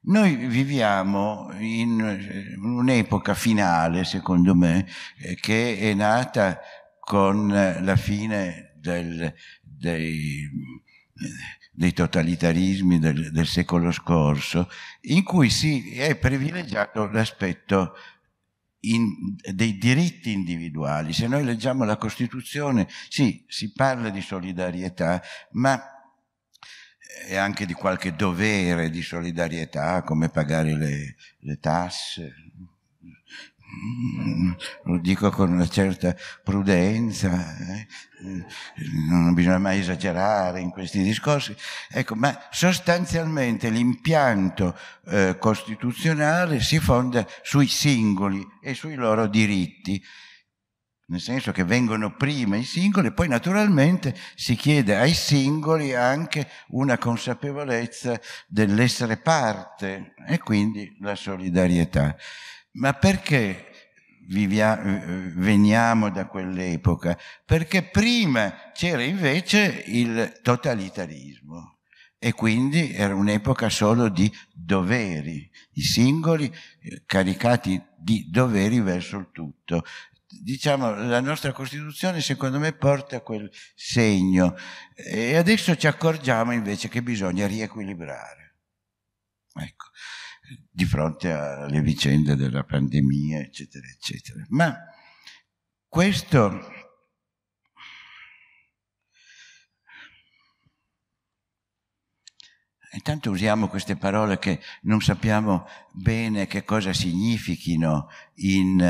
noi viviamo in eh, un'epoca finale, secondo me, eh, che è nata con eh, la fine del, dei, dei, totalitarismi del, del secolo scorso, in cui si è privilegiato l'aspetto in, dei diritti individuali. Se noi leggiamo la Costituzione, sì, si parla di solidarietà, ma e anche di qualche dovere di solidarietà come pagare le, le tasse. Mm, lo dico con una certa prudenza, eh. non bisogna mai esagerare in questi discorsi, ecco, ma sostanzialmente l'impianto eh, costituzionale si fonda sui singoli e sui loro diritti nel senso che vengono prima i singoli, poi naturalmente si chiede ai singoli anche una consapevolezza dell'essere parte e quindi la solidarietà. Ma perché vivia- veniamo da quell'epoca? Perché prima c'era invece il totalitarismo e quindi era un'epoca solo di doveri, i singoli eh, caricati di doveri verso il tutto diciamo, la nostra Costituzione secondo me porta a quel segno e adesso ci accorgiamo invece che bisogna riequilibrare. Ecco, di fronte alle vicende della pandemia, eccetera, eccetera. Ma questo Intanto usiamo queste parole che non sappiamo bene che cosa significhino in,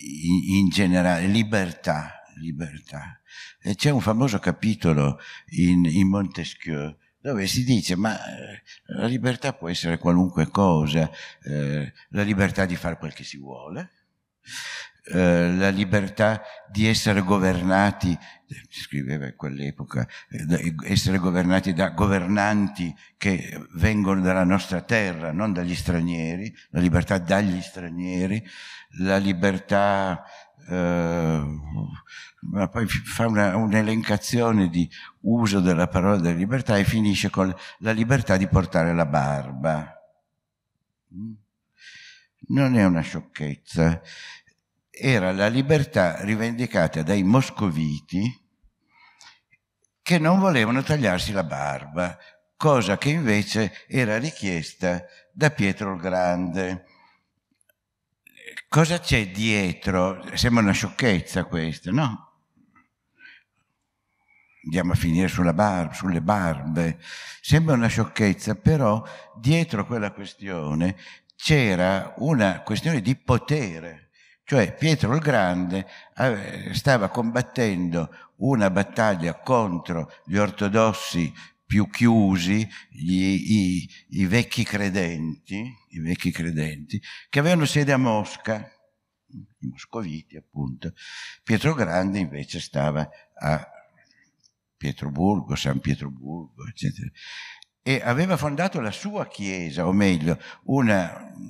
in, in generale, libertà, libertà. E c'è un famoso capitolo in, in Montesquieu dove si dice ma eh, la libertà può essere qualunque cosa, eh, la libertà di fare quel che si vuole, eh, la libertà di essere governati, scriveva in quell'epoca, eh, essere governati da governanti che vengono dalla nostra terra, non dagli stranieri, la libertà dagli stranieri, la libertà... Eh, ma poi fa una, un'elencazione di uso della parola della libertà e finisce con la libertà di portare la barba. Mm? Non è una sciocchezza, era la libertà rivendicata dai moscoviti che non volevano tagliarsi la barba, cosa che invece era richiesta da Pietro il Grande. Cosa c'è dietro? Sembra una sciocchezza questa, no? Andiamo a finire bar, sulle barbe. Sembra una sciocchezza, però dietro quella questione c'era una questione di potere cioè Pietro il Grande stava combattendo una battaglia contro gli ortodossi più chiusi, gli, i, i, vecchi credenti, i vecchi credenti, che avevano sede a Mosca, i moscoviti appunto. Pietro Grande invece stava a Pietroburgo, San Pietroburgo, eccetera e aveva fondato la sua chiesa, o meglio, un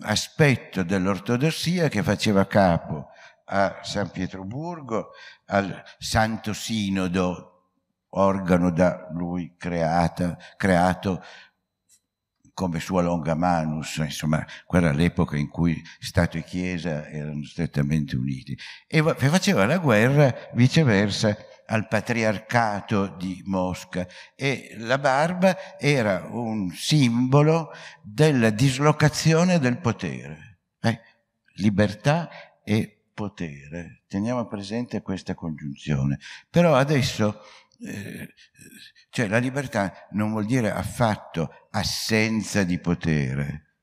aspetto dell'ortodossia che faceva capo a San Pietroburgo, al Santo Sinodo, organo da lui creata, creato come sua longa manus, insomma, quella l'epoca in cui Stato e Chiesa erano strettamente uniti. E faceva la guerra viceversa al patriarcato di Mosca e la barba era un simbolo della dislocazione del potere, eh? libertà e potere. Teniamo presente questa congiunzione. Però adesso eh, cioè la libertà non vuol dire affatto assenza di potere,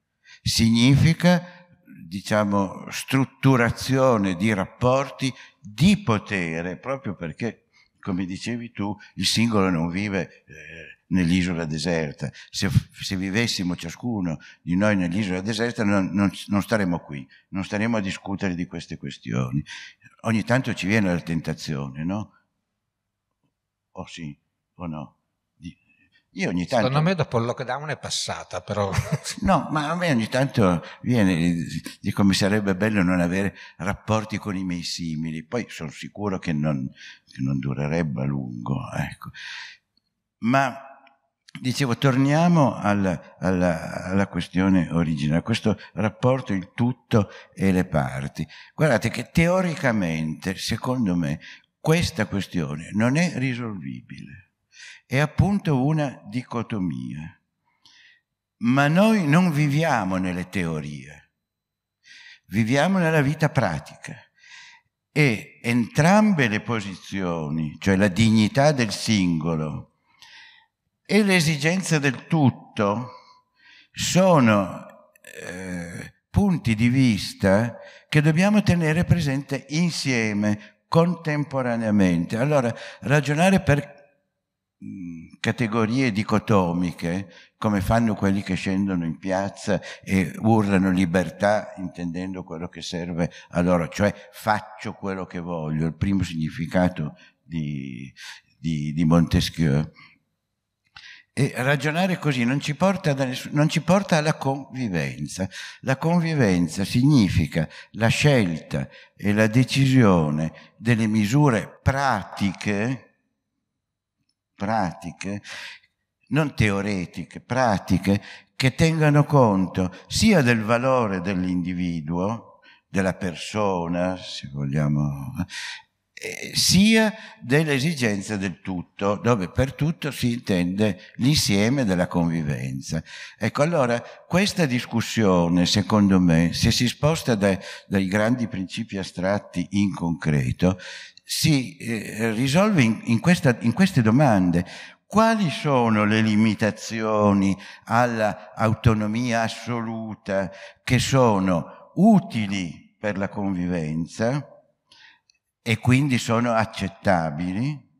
significa diciamo, strutturazione di rapporti di potere, proprio perché come dicevi tu, il singolo non vive eh, nell'isola deserta. Se, se, vivessimo ciascuno di noi nell'isola deserta non, non, non, staremmo qui, non staremmo a discutere di queste questioni. Ogni tanto ci viene la tentazione, no? O oh sì, o oh no. Io ogni tanto... Secondo me dopo il lockdown è passata però. No, ma a me ogni tanto viene, dico mi sarebbe bello non avere rapporti con i miei simili, poi sono sicuro che non, che non durerebbe a lungo. Ecco. Ma dicevo, torniamo alla, alla, alla questione originale, a questo rapporto il tutto e le parti. Guardate che teoricamente, secondo me, questa questione non è risolvibile è appunto una dicotomia. Ma noi non viviamo nelle teorie, viviamo nella vita pratica. E entrambe le posizioni, cioè la dignità del singolo e l'esigenza del tutto, sono eh, punti di vista che dobbiamo tenere presente insieme, contemporaneamente. Allora, ragionare per categorie dicotomiche, come fanno quelli che scendono in piazza e urlano libertà, intendendo quello che serve a loro, cioè faccio quello che voglio, il primo significato di, di, di Montesquieu. E ragionare così non ci, nessun, non ci, porta alla convivenza. La convivenza significa la scelta e la decisione delle misure pratiche pratiche, non teoretiche, pratiche, che tengano conto sia del valore dell'individuo, della persona, se vogliamo, eh, sia dell'esigenza del tutto, dove per tutto si intende l'insieme della convivenza. Ecco, allora questa discussione, secondo me, se si sposta dai, dai grandi principi astratti in concreto, si eh, risolve in, in, questa, in queste domande. Quali sono le limitazioni all'autonomia assoluta che sono utili per la convivenza e quindi sono accettabili?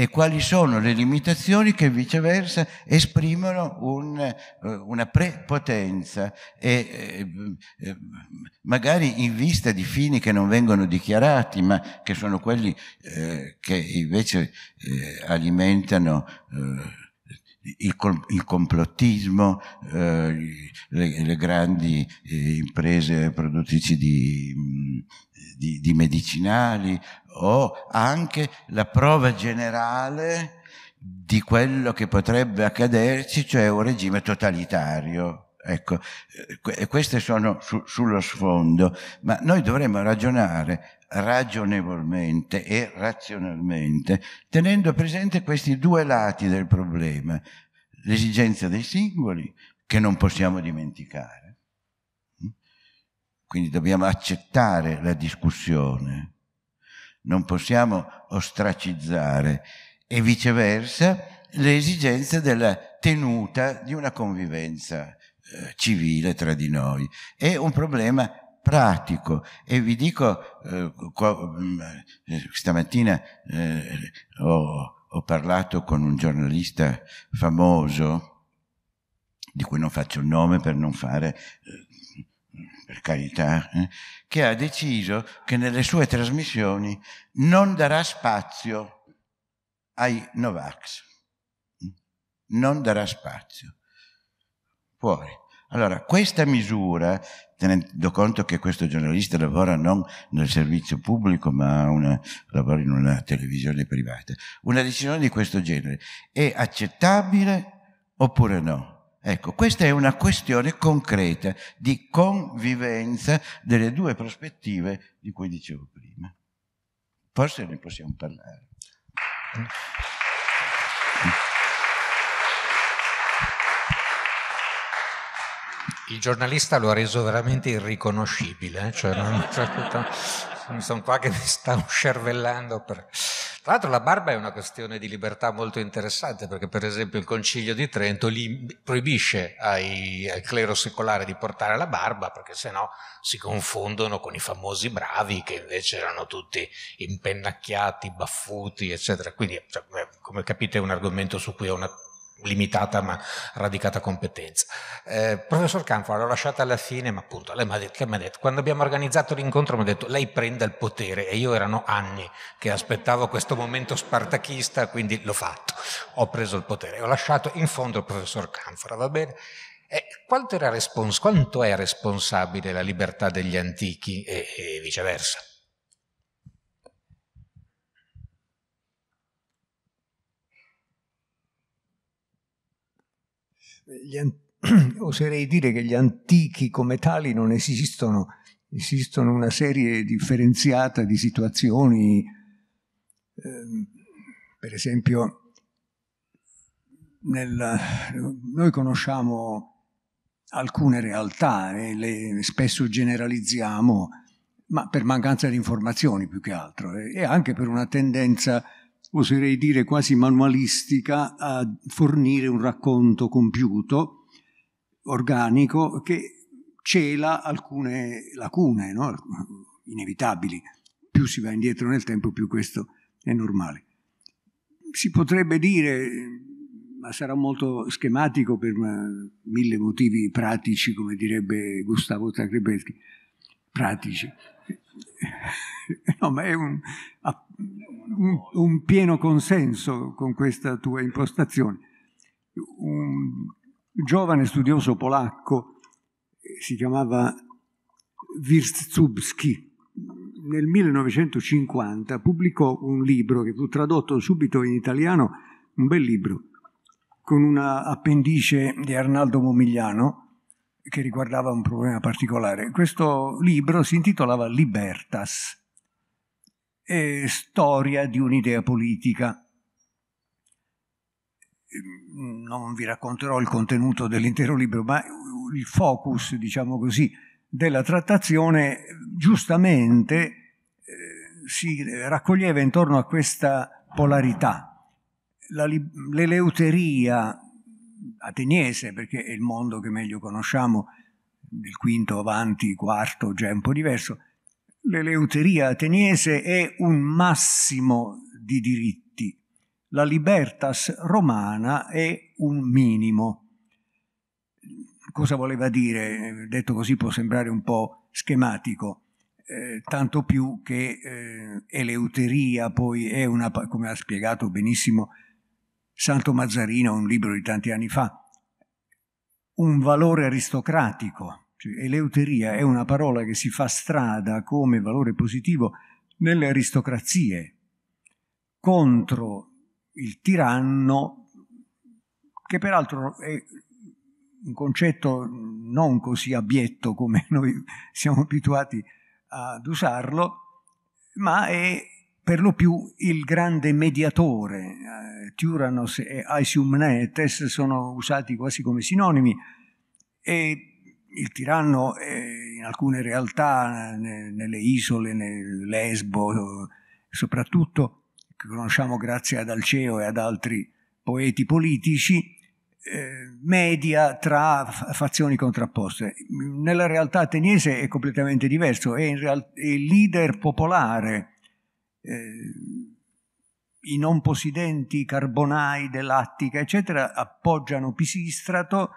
e quali sono le limitazioni che viceversa esprimono un, eh, una prepotenza e eh, eh, magari in vista di fini che non vengono dichiarati ma che sono quelli eh, che invece eh, alimentano eh, il, il, complottismo, le, le, grandi imprese produttrici di, di, di medicinali o anche la prova generale di quello che potrebbe accaderci, cioè un regime totalitario. Ecco, eh, queste sono su, sullo sfondo, ma noi dovremmo ragionare ragionevolmente e razionalmente, tenendo presente questi due lati del problema, l'esigenza dei singoli che non possiamo dimenticare. Quindi dobbiamo accettare la discussione non possiamo ostracizzare e viceversa le esigenze della tenuta di una convivenza eh, civile tra di noi. È un problema pratico e vi dico, eh, qua, mm, eh, stamattina eh, ho, ho parlato con un giornalista famoso, di cui non faccio il nome per non fare eh, per carità, eh, che ha deciso che nelle sue trasmissioni non darà spazio ai Novax. Non darà spazio. Fuori. Allora, questa misura, tenendo conto che questo giornalista lavora non nel servizio pubblico, ma una, lavora in una televisione privata, una decisione di questo genere è accettabile oppure no? Ecco, questa è una questione concreta di convivenza delle due prospettive di cui dicevo prima. Forse ne possiamo parlare. Il giornalista lo ha reso veramente irriconoscibile, eh, cioè, non, tutto, sono qua che mi sta scervellando per... Tra l'altro la barba è una questione di libertà molto interessante perché per esempio il Concilio di Trento proibisce ai, al clero secolare di portare la barba perché sennò si confondono con i famosi bravi che invece erano tutti impennacchiati, baffuti, eccetera. Quindi cioè, eh, come capite è un argomento su cui ho una limitata ma radicata competenza. Eh, professor Canfora, l'ho lasciata alla fine, ma appunto, lei mi ha detto, detto, quando abbiamo organizzato l'incontro mi ha detto, lei prenda il potere e io erano anni che aspettavo questo momento spartachista, quindi l'ho fatto, ho preso il potere, ho lasciato in fondo il professor Canfora, va bene? Eh, quanto, respons- quanto, è responsabile la libertà degli antichi e, e viceversa? oserei dire che gli antichi come tali non esistono, esistono una serie differenziata di situazioni, eh, per esempio nel, noi conosciamo alcune realtà e le spesso generalizziamo, ma per mancanza di informazioni più che altro eh, e anche per una tendenza oserei dire quasi manualistica, a fornire un racconto compiuto, organico, che cela alcune lacune no? inevitabili. Più si va indietro nel tempo, più questo è normale. Si potrebbe dire, ma sarà molto schematico per mille motivi pratici, come direbbe Gustavo Tacrebeschi, pratici. No, ma è un, a, un, un pieno consenso con questa tua impostazione. Un giovane studioso polacco eh, si chiamava Wirzubski, nel 1950 pubblicò un libro che fu tradotto subito in italiano, un bel libro, con una appendice di Arnaldo Momigliano che riguardava un problema particolare. Questo libro si intitolava Libertas e storia di un'idea politica. Non vi racconterò il contenuto dell'intero libro, ma il focus, diciamo così, della trattazione giustamente eh, si raccoglieva intorno a questa polarità. La, l'eleuteria ateniese, perché è il mondo che meglio conosciamo, del quinto avanti, quarto, già un po' diverso, L'eleuteria ateniese è un massimo di diritti, la libertas romana è un minimo. Cosa voleva dire? Detto così può sembrare un po' schematico, eh, tanto più che eh, eleuteria poi è una, come ha spiegato benissimo Santo Mazzarino, un libro di tanti anni fa, un valore aristocratico cioè, eleuteria è una parola che si fa strada come valore positivo nelle aristocrazie contro il tiranno, che peraltro è un concetto non così abietto come noi siamo abituati ad usarlo, ma è per lo più il grande mediatore. Eh, Tyrannos e Aisiumnetes sono usati quasi come sinonimi e il tiranno eh, in alcune realtà, nelle isole, nell'Esbo, soprattutto che conosciamo grazie ad Alceo e ad altri poeti politici, eh, media tra fazioni contrapposte. Nella realtà ateniese è completamente diverso, è, real- il leader popolare. Eh, i non possidenti Carbonai dell'Attica, eccetera, appoggiano Pisistrato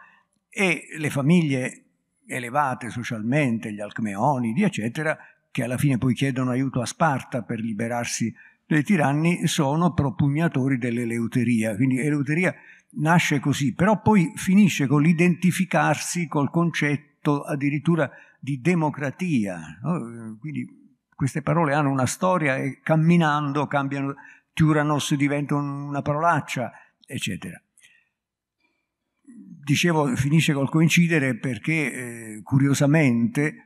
e le famiglie elevate socialmente, gli Alcmeonidi, eccetera, che alla fine poi chiedono aiuto a Sparta per liberarsi dai tiranni, sono propugnatori dell'eleuteria. Quindi eleuteria nasce così, però poi finisce con l'identificarsi col concetto addirittura di democratia. No? Quindi queste parole hanno una storia e camminando cambiano, Tyrannos diventa una parolaccia, eccetera dicevo, finisce col coincidere perché eh, curiosamente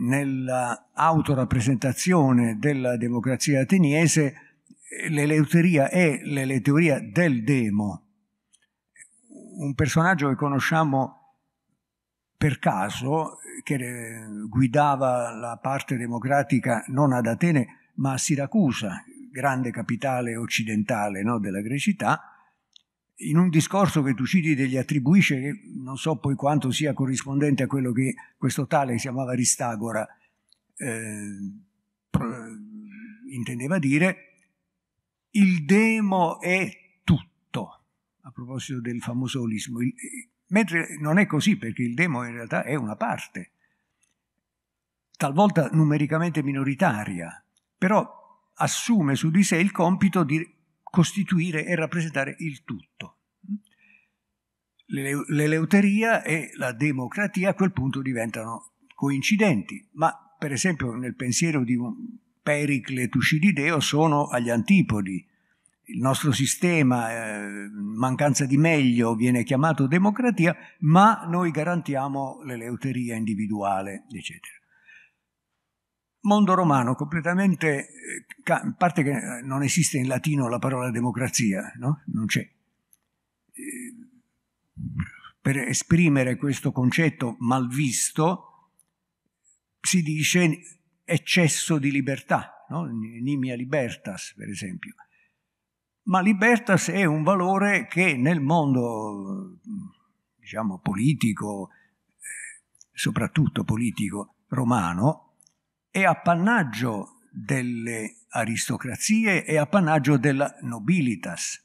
nell'autorappresentazione della democrazia ateniese eh, l'eleuteria è l'eleuteria del demo, un personaggio che conosciamo per caso, che eh, guidava la parte democratica non ad Atene ma a Siracusa, grande capitale occidentale no, della Grecità, in un discorso che Tucidide gli attribuisce, che non so poi quanto sia corrispondente a quello che questo tale si chiamava Aristagora, eh, intendeva dire, il demo è tutto, a proposito del famoso olismo, il, mentre non è così perché il demo in realtà è una parte, talvolta numericamente minoritaria, però assume su di sé il compito di costituire e rappresentare il tutto. L'eleuteria e la democratia a quel punto diventano coincidenti, ma per esempio nel pensiero di Pericle Tucidideo sono agli antipodi. Il nostro sistema, eh, mancanza di meglio, viene chiamato democratia, ma noi garantiamo l'eleuteria individuale, eccetera mondo romano completamente, eh, a parte che eh, non esiste in latino la parola democrazia, no? non c'è. Eh, per esprimere questo concetto malvisto si dice eccesso di libertà, no? nimia libertas per esempio. Ma libertas è un valore che nel mondo diciamo, politico, soprattutto politico romano, è appannaggio delle aristocrazie è appannaggio della nobilitas.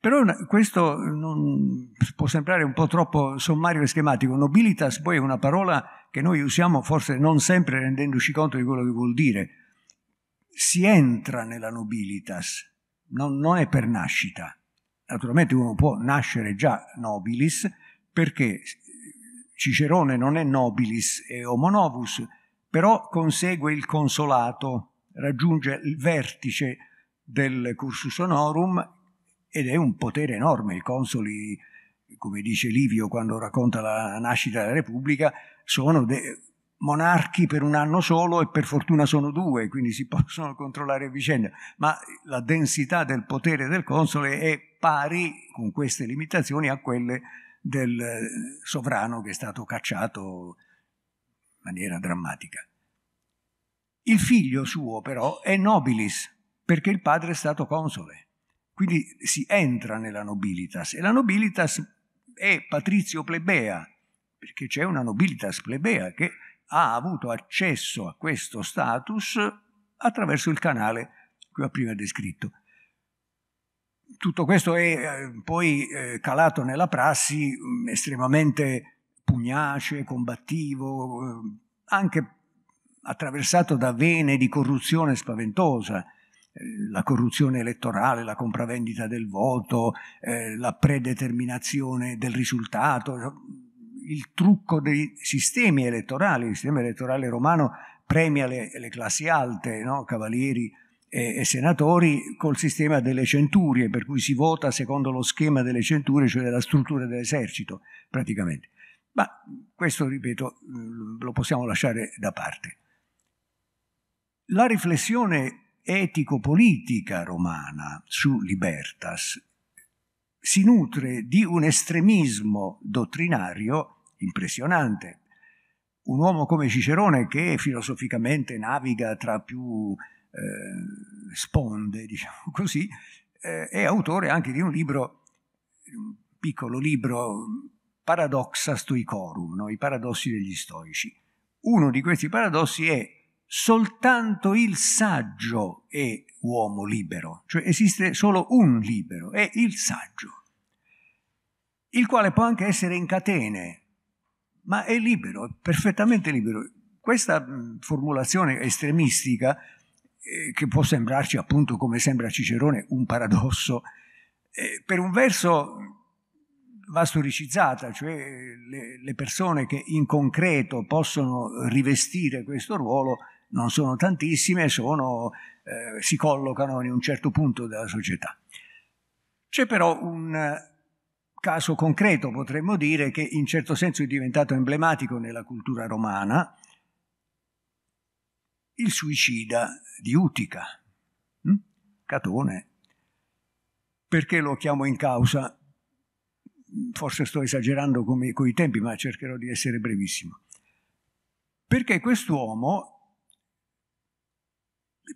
Però questo non, può sembrare un po' troppo sommario e schematico. Nobilitas poi è una parola che noi usiamo forse non sempre rendendoci conto di quello che vuol dire. Si entra nella nobilitas, non, non è per nascita. Naturalmente uno può nascere già nobilis perché Cicerone non è nobilis, è homo novus, però consegue il consolato, raggiunge il vertice del cursus honorum ed è un potere enorme. I consoli, come dice Livio quando racconta la nascita della Repubblica, sono de- monarchi per un anno solo e per fortuna sono due, quindi si possono controllare a vicenda, ma la densità del potere del console è pari, con queste limitazioni, a quelle del sovrano che è stato cacciato maniera drammatica. Il figlio suo però è nobilis, perché il padre è stato console. Quindi si entra nella nobilitas e la nobilitas è patrizio plebea, perché c'è una nobilitas plebea che ha avuto accesso a questo status attraverso il canale che ho prima descritto. Tutto questo è eh, poi eh, calato nella prassi mm, estremamente pugnace, combattivo, eh, anche attraversato da vene di corruzione spaventosa, eh, la corruzione elettorale, la compravendita del voto, eh, la predeterminazione del risultato, il trucco dei sistemi elettorali. Il sistema elettorale romano premia le, le classi alte, no? cavalieri e, e, senatori, col sistema delle centurie, per cui si vota secondo lo schema delle centurie, cioè della struttura dell'esercito praticamente. Ma questo, ripeto, mm, lo possiamo lasciare da parte. La riflessione etico-politica romana su Libertas si nutre di un estremismo dottrinario impressionante. Un uomo come Cicerone che filosoficamente naviga tra più eh, sponde, diciamo così, eh, è autore anche di un libro, un piccolo libro paradoxa stoicorum, no? i paradossi degli stoici. Uno di questi paradossi è soltanto il saggio è uomo libero, cioè esiste solo un libero, è il saggio, il quale può anche essere in catene, ma è libero, è perfettamente libero. Questa formulazione estremistica, eh, che può sembrarci appunto come sembra Cicerone un paradosso, eh, per un verso va storicizzata, cioè le, le persone che in concreto possono rivestire questo ruolo non sono tantissime, sono, eh, si collocano in un certo punto della società. C'è però un eh, caso concreto, potremmo dire, che in certo senso è diventato emblematico nella cultura romana, il suicida di Utica, hm? Catone. Perché lo chiamo in causa? forse sto esagerando con i tempi, ma cercherò di essere brevissimo. Perché quest'uomo,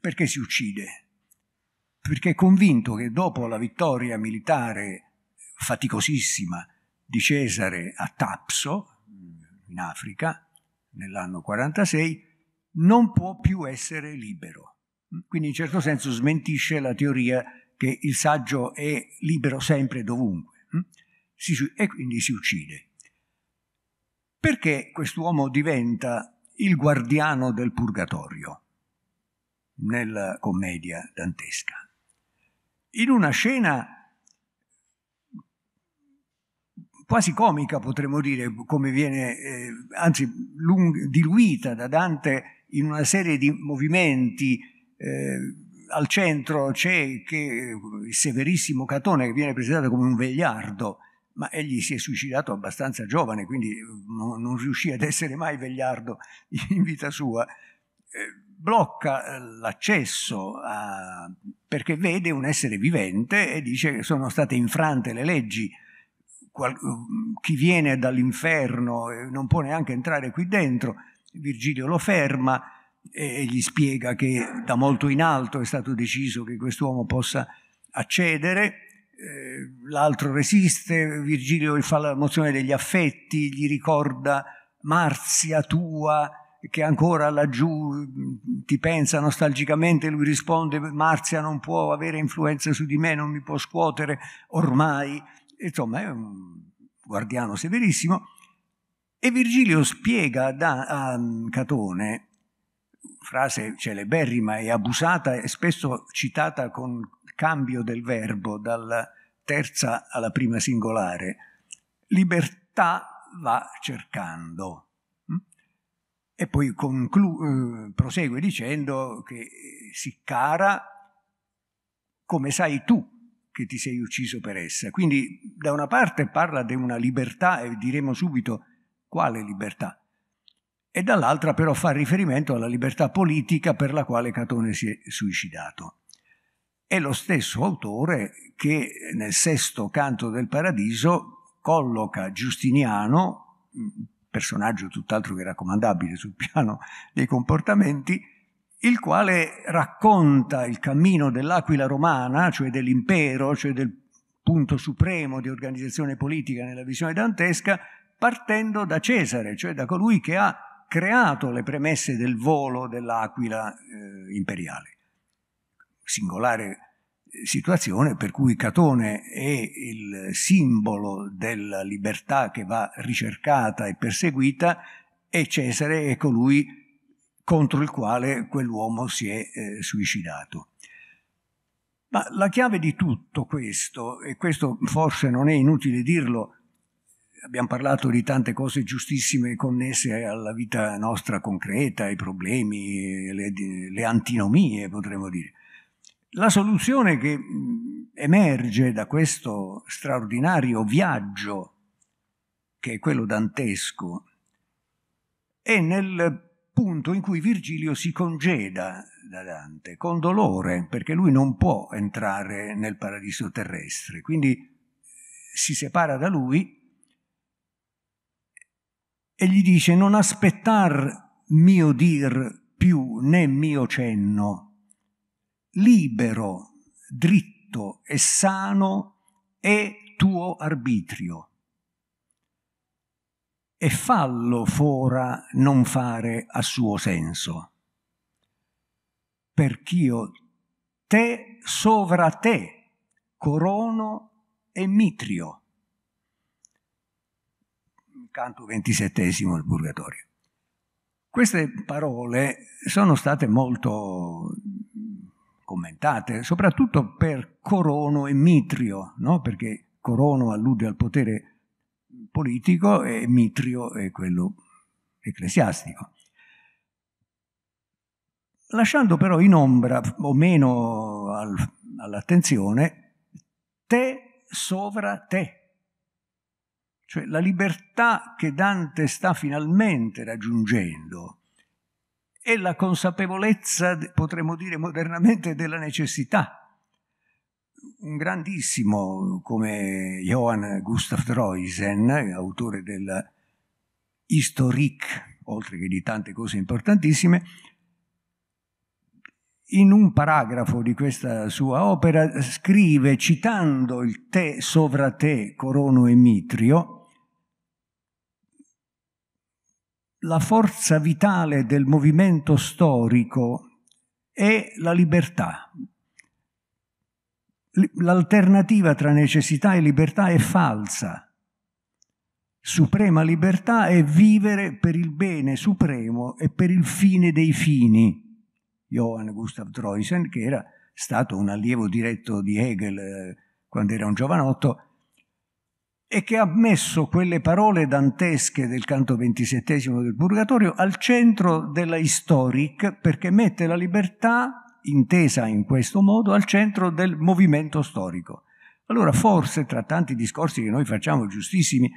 perché si uccide? Perché è convinto che dopo la vittoria militare faticosissima di Cesare a Tapso, in Africa, nell'anno 46, non può più essere libero. Quindi in certo senso smentisce la teoria che il saggio è libero sempre e dovunque e quindi si uccide. Perché quest'uomo diventa il guardiano del purgatorio nella commedia dantesca? In una scena quasi comica potremmo dire, come viene, eh, anzi lung- diluita da Dante in una serie di movimenti. Eh, al centro c'è che, eh, il severissimo Catone che viene presentato come un vegliardo, ma egli si è suicidato abbastanza giovane, quindi mm, non, non riuscì ad essere mai vegliardo in vita sua, eh, blocca eh, l'accesso a, perché vede un essere vivente e dice che sono state infrante le leggi, Qual, mm, chi viene dall'inferno eh, non può neanche entrare qui dentro, Virgilio lo ferma e gli spiega che da molto in alto è stato deciso che quest'uomo possa accedere eh, l'altro resiste, Virgilio gli fa la mozione degli affetti, gli ricorda Marzia tua che ancora laggiù mm, ti pensa nostalgicamente, lui risponde Marzia non può avere influenza su di me, non mi può scuotere ormai, insomma è un guardiano severissimo. E Virgilio spiega da, a mm, Catone, frase celeberrima e abusata e spesso citata con cambio del verbo dalla terza alla prima singolare. Libertà va cercando. Mm? E poi conclu- eh, prosegue dicendo che eh, si cara come sai tu che ti sei ucciso per essa. Quindi da una parte parla di una libertà e diremo subito quale libertà, e dall'altra però fa riferimento alla libertà politica per la quale Catone si è suicidato. È lo stesso autore che nel sesto canto del Paradiso colloca Giustiniano, personaggio tutt'altro che raccomandabile sul piano dei comportamenti, il quale racconta il cammino dell'Aquila romana, cioè dell'impero, cioè del punto supremo di organizzazione politica nella visione dantesca, partendo da Cesare, cioè da colui che ha creato le premesse del volo dell'Aquila eh, imperiale singolare eh, situazione per cui Catone è il simbolo della libertà che va ricercata e perseguita e Cesare è colui contro il quale quell'uomo si è eh, suicidato. Ma la chiave di tutto questo, e questo forse non è inutile dirlo, abbiamo parlato di tante cose giustissime connesse alla vita nostra concreta, ai problemi, le, le antinomie potremmo dire, la soluzione che mm, emerge da questo straordinario viaggio, che è quello dantesco, è nel punto in cui Virgilio si congeda da Dante con dolore, perché lui non può entrare nel paradiso terrestre, quindi eh, si separa da lui e gli dice non aspettar mio dir più né mio cenno, libero, dritto e sano è tuo arbitrio. E fallo fora non fare a suo senso, perch'io te sovra te corono e mitrio. Canto ventisettesimo il Purgatorio. Queste parole sono state molto commentate, soprattutto per Corono e Mitrio, no? perché Corono allude al potere politico e Mitrio è quello ecclesiastico. Lasciando però in ombra, o meno al, all'attenzione, te sovra te, cioè la libertà che Dante sta finalmente raggiungendo è la consapevolezza, potremmo dire modernamente, della necessità. Un grandissimo come Johann Gustav Droysen, autore dell'Historik, oltre che di tante cose importantissime, in un paragrafo di questa sua opera scrive, citando il te sovra te, Corono e Mitrio, la forza vitale del movimento storico è la libertà. L'alternativa tra necessità e libertà è falsa. Suprema libertà è vivere per il bene supremo e per il fine dei fini. Johann Gustav Droysen, che era stato un allievo diretto di Hegel eh, quando era un giovanotto, e che ha messo quelle parole dantesche del canto ventisettesimo del Purgatorio al centro della historic perché mette la libertà, intesa in questo modo, al centro del movimento storico. Allora forse tra tanti discorsi che noi facciamo giustissimi,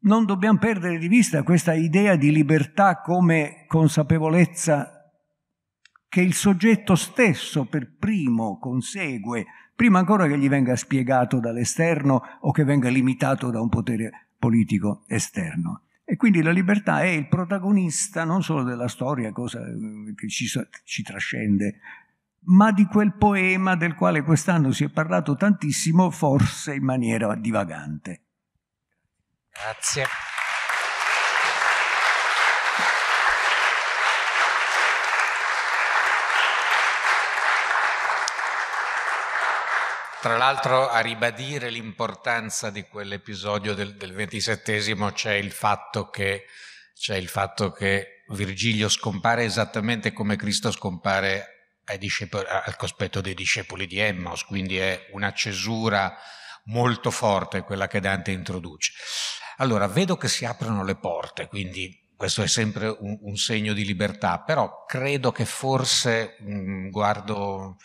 non dobbiamo perdere di vista questa idea di libertà come consapevolezza che il soggetto stesso per primo consegue prima ancora che gli venga spiegato dall'esterno o che venga limitato da un potere politico esterno. E quindi la libertà è il protagonista non solo della storia, cosa eh, che ci, ci trascende, ma di quel poema del quale quest'anno si è parlato tantissimo, forse in maniera divagante. Grazie. Tra l'altro a ribadire l'importanza di quell'episodio del, del ventisettesimo c'è il, che, c'è il fatto che Virgilio scompare esattamente come Cristo scompare al cospetto dei discepoli di Emmaus, quindi è una cesura molto forte quella che Dante introduce. Allora, vedo che si aprono le porte, quindi questo è sempre un, un segno di libertà, però credo che forse, mh, mm, guardo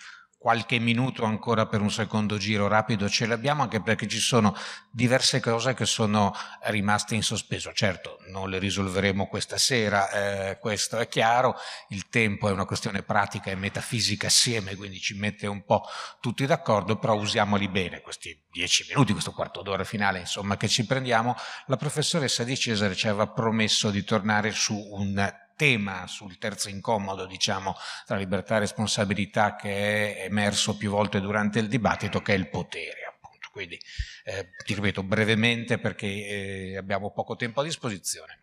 qualche minuto ancora per un secondo giro rapido ce l'abbiamo anche perché ci sono diverse cose che sono rimaste in sospeso. Certo, non le risolveremo questa sera, eh, questo è chiaro, il tempo è una questione pratica e metafisica assieme, quindi ci mette un po' tutti d'accordo, però usiamoli bene questi dieci minuti, questo quarto d'ora finale insomma che ci prendiamo. La professoressa Di Cesare ci aveva promesso di tornare su un tema sul terzo incomodo, diciamo, tra libertà e responsabilità che è emerso più volte durante il dibattito, che è il potere. Appunto. Quindi eh, ti ripeto brevemente perché eh, abbiamo poco tempo a disposizione.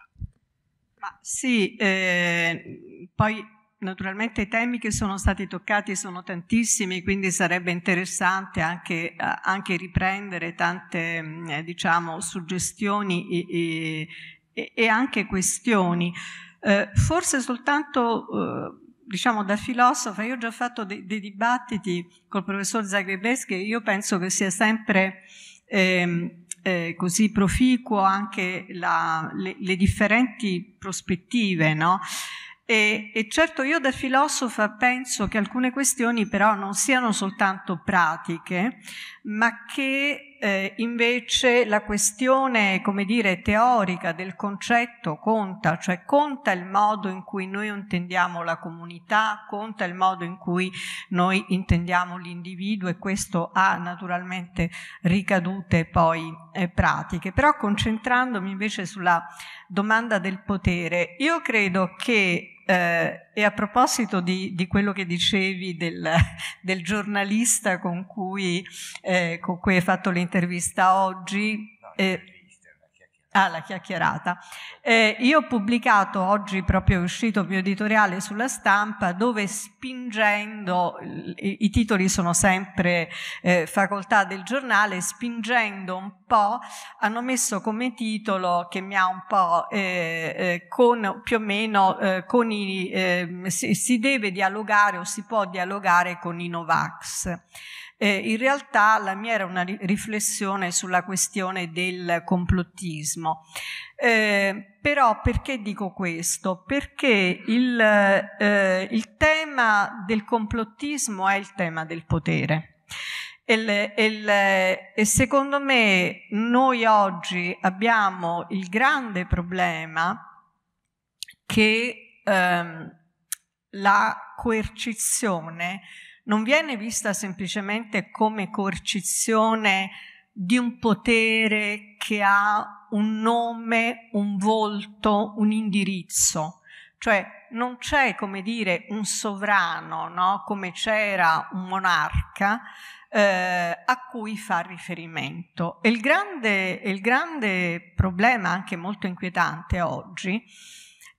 Ma sì, eh, poi Naturalmente i temi che sono stati toccati sono tantissimi, quindi sarebbe interessante anche, eh, anche riprendere tante mm, eh, diciamo, suggestioni e, e, e anche questioni. Eh, forse soltanto, eh, diciamo, da filosofa, io ho già fatto de- dei dibattiti col professor Zagrebeschi io penso che sia sempre ehm, eh, così proficuo anche la, le, le, differenti prospettive, no? E, e, certo io da filosofa penso che alcune questioni però non siano soltanto pratiche, ma che eh, invece la questione, come dire, teorica del concetto conta, cioè conta il modo in cui noi intendiamo la comunità, conta il modo in cui noi intendiamo l'individuo e questo ha naturalmente ricadute poi eh, pratiche. Però concentrandomi invece sulla domanda del potere, io credo che eh, e a proposito di, di, quello che dicevi del, del giornalista con cui, eh, con cui hai fatto l'intervista oggi, eh, alla ah, chiacchierata. Eh, io ho pubblicato oggi, proprio è uscito il mio editoriale sulla stampa, dove spingendo, i, i titoli sono sempre eh, facoltà del giornale, spingendo un po', hanno messo come titolo che mi ha un po' eh, eh con più o meno eh, con i, eh, si, si deve dialogare o si può dialogare con i Novax. Eh, in realtà la mia era una riflessione sulla questione del complottismo. Eh, però perché dico questo? Perché il, eh, il tema del complottismo è il tema del potere. E, e, e secondo me noi oggi abbiamo il grande problema che ehm, la coercizione non viene vista semplicemente come coercizione di un potere che ha un nome, un volto, un indirizzo. Cioè non c'è, come dire, un sovrano, no? come c'era un monarca, eh, a cui fa riferimento. E il grande, il grande problema, anche molto inquietante oggi,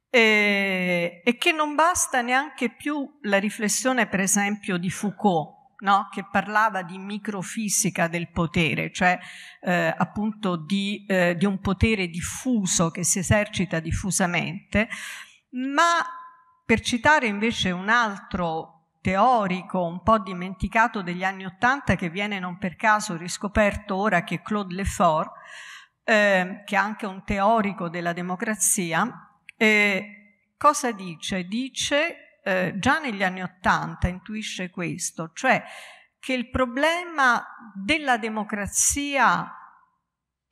e, e che non basta neanche più la riflessione, per esempio, di Foucault, No? che parlava di microfisica del potere, cioè eh, appunto di, eh, di, un potere diffuso che si esercita diffusamente, ma per citare invece un altro teorico un po' dimenticato degli anni Ottanta che viene non per caso riscoperto ora che è Claude Lefort, eh, che è anche un teorico della democrazia, eh, cosa dice? Dice, eh, già negli anni Ottanta intuisce questo, cioè che il problema della democrazia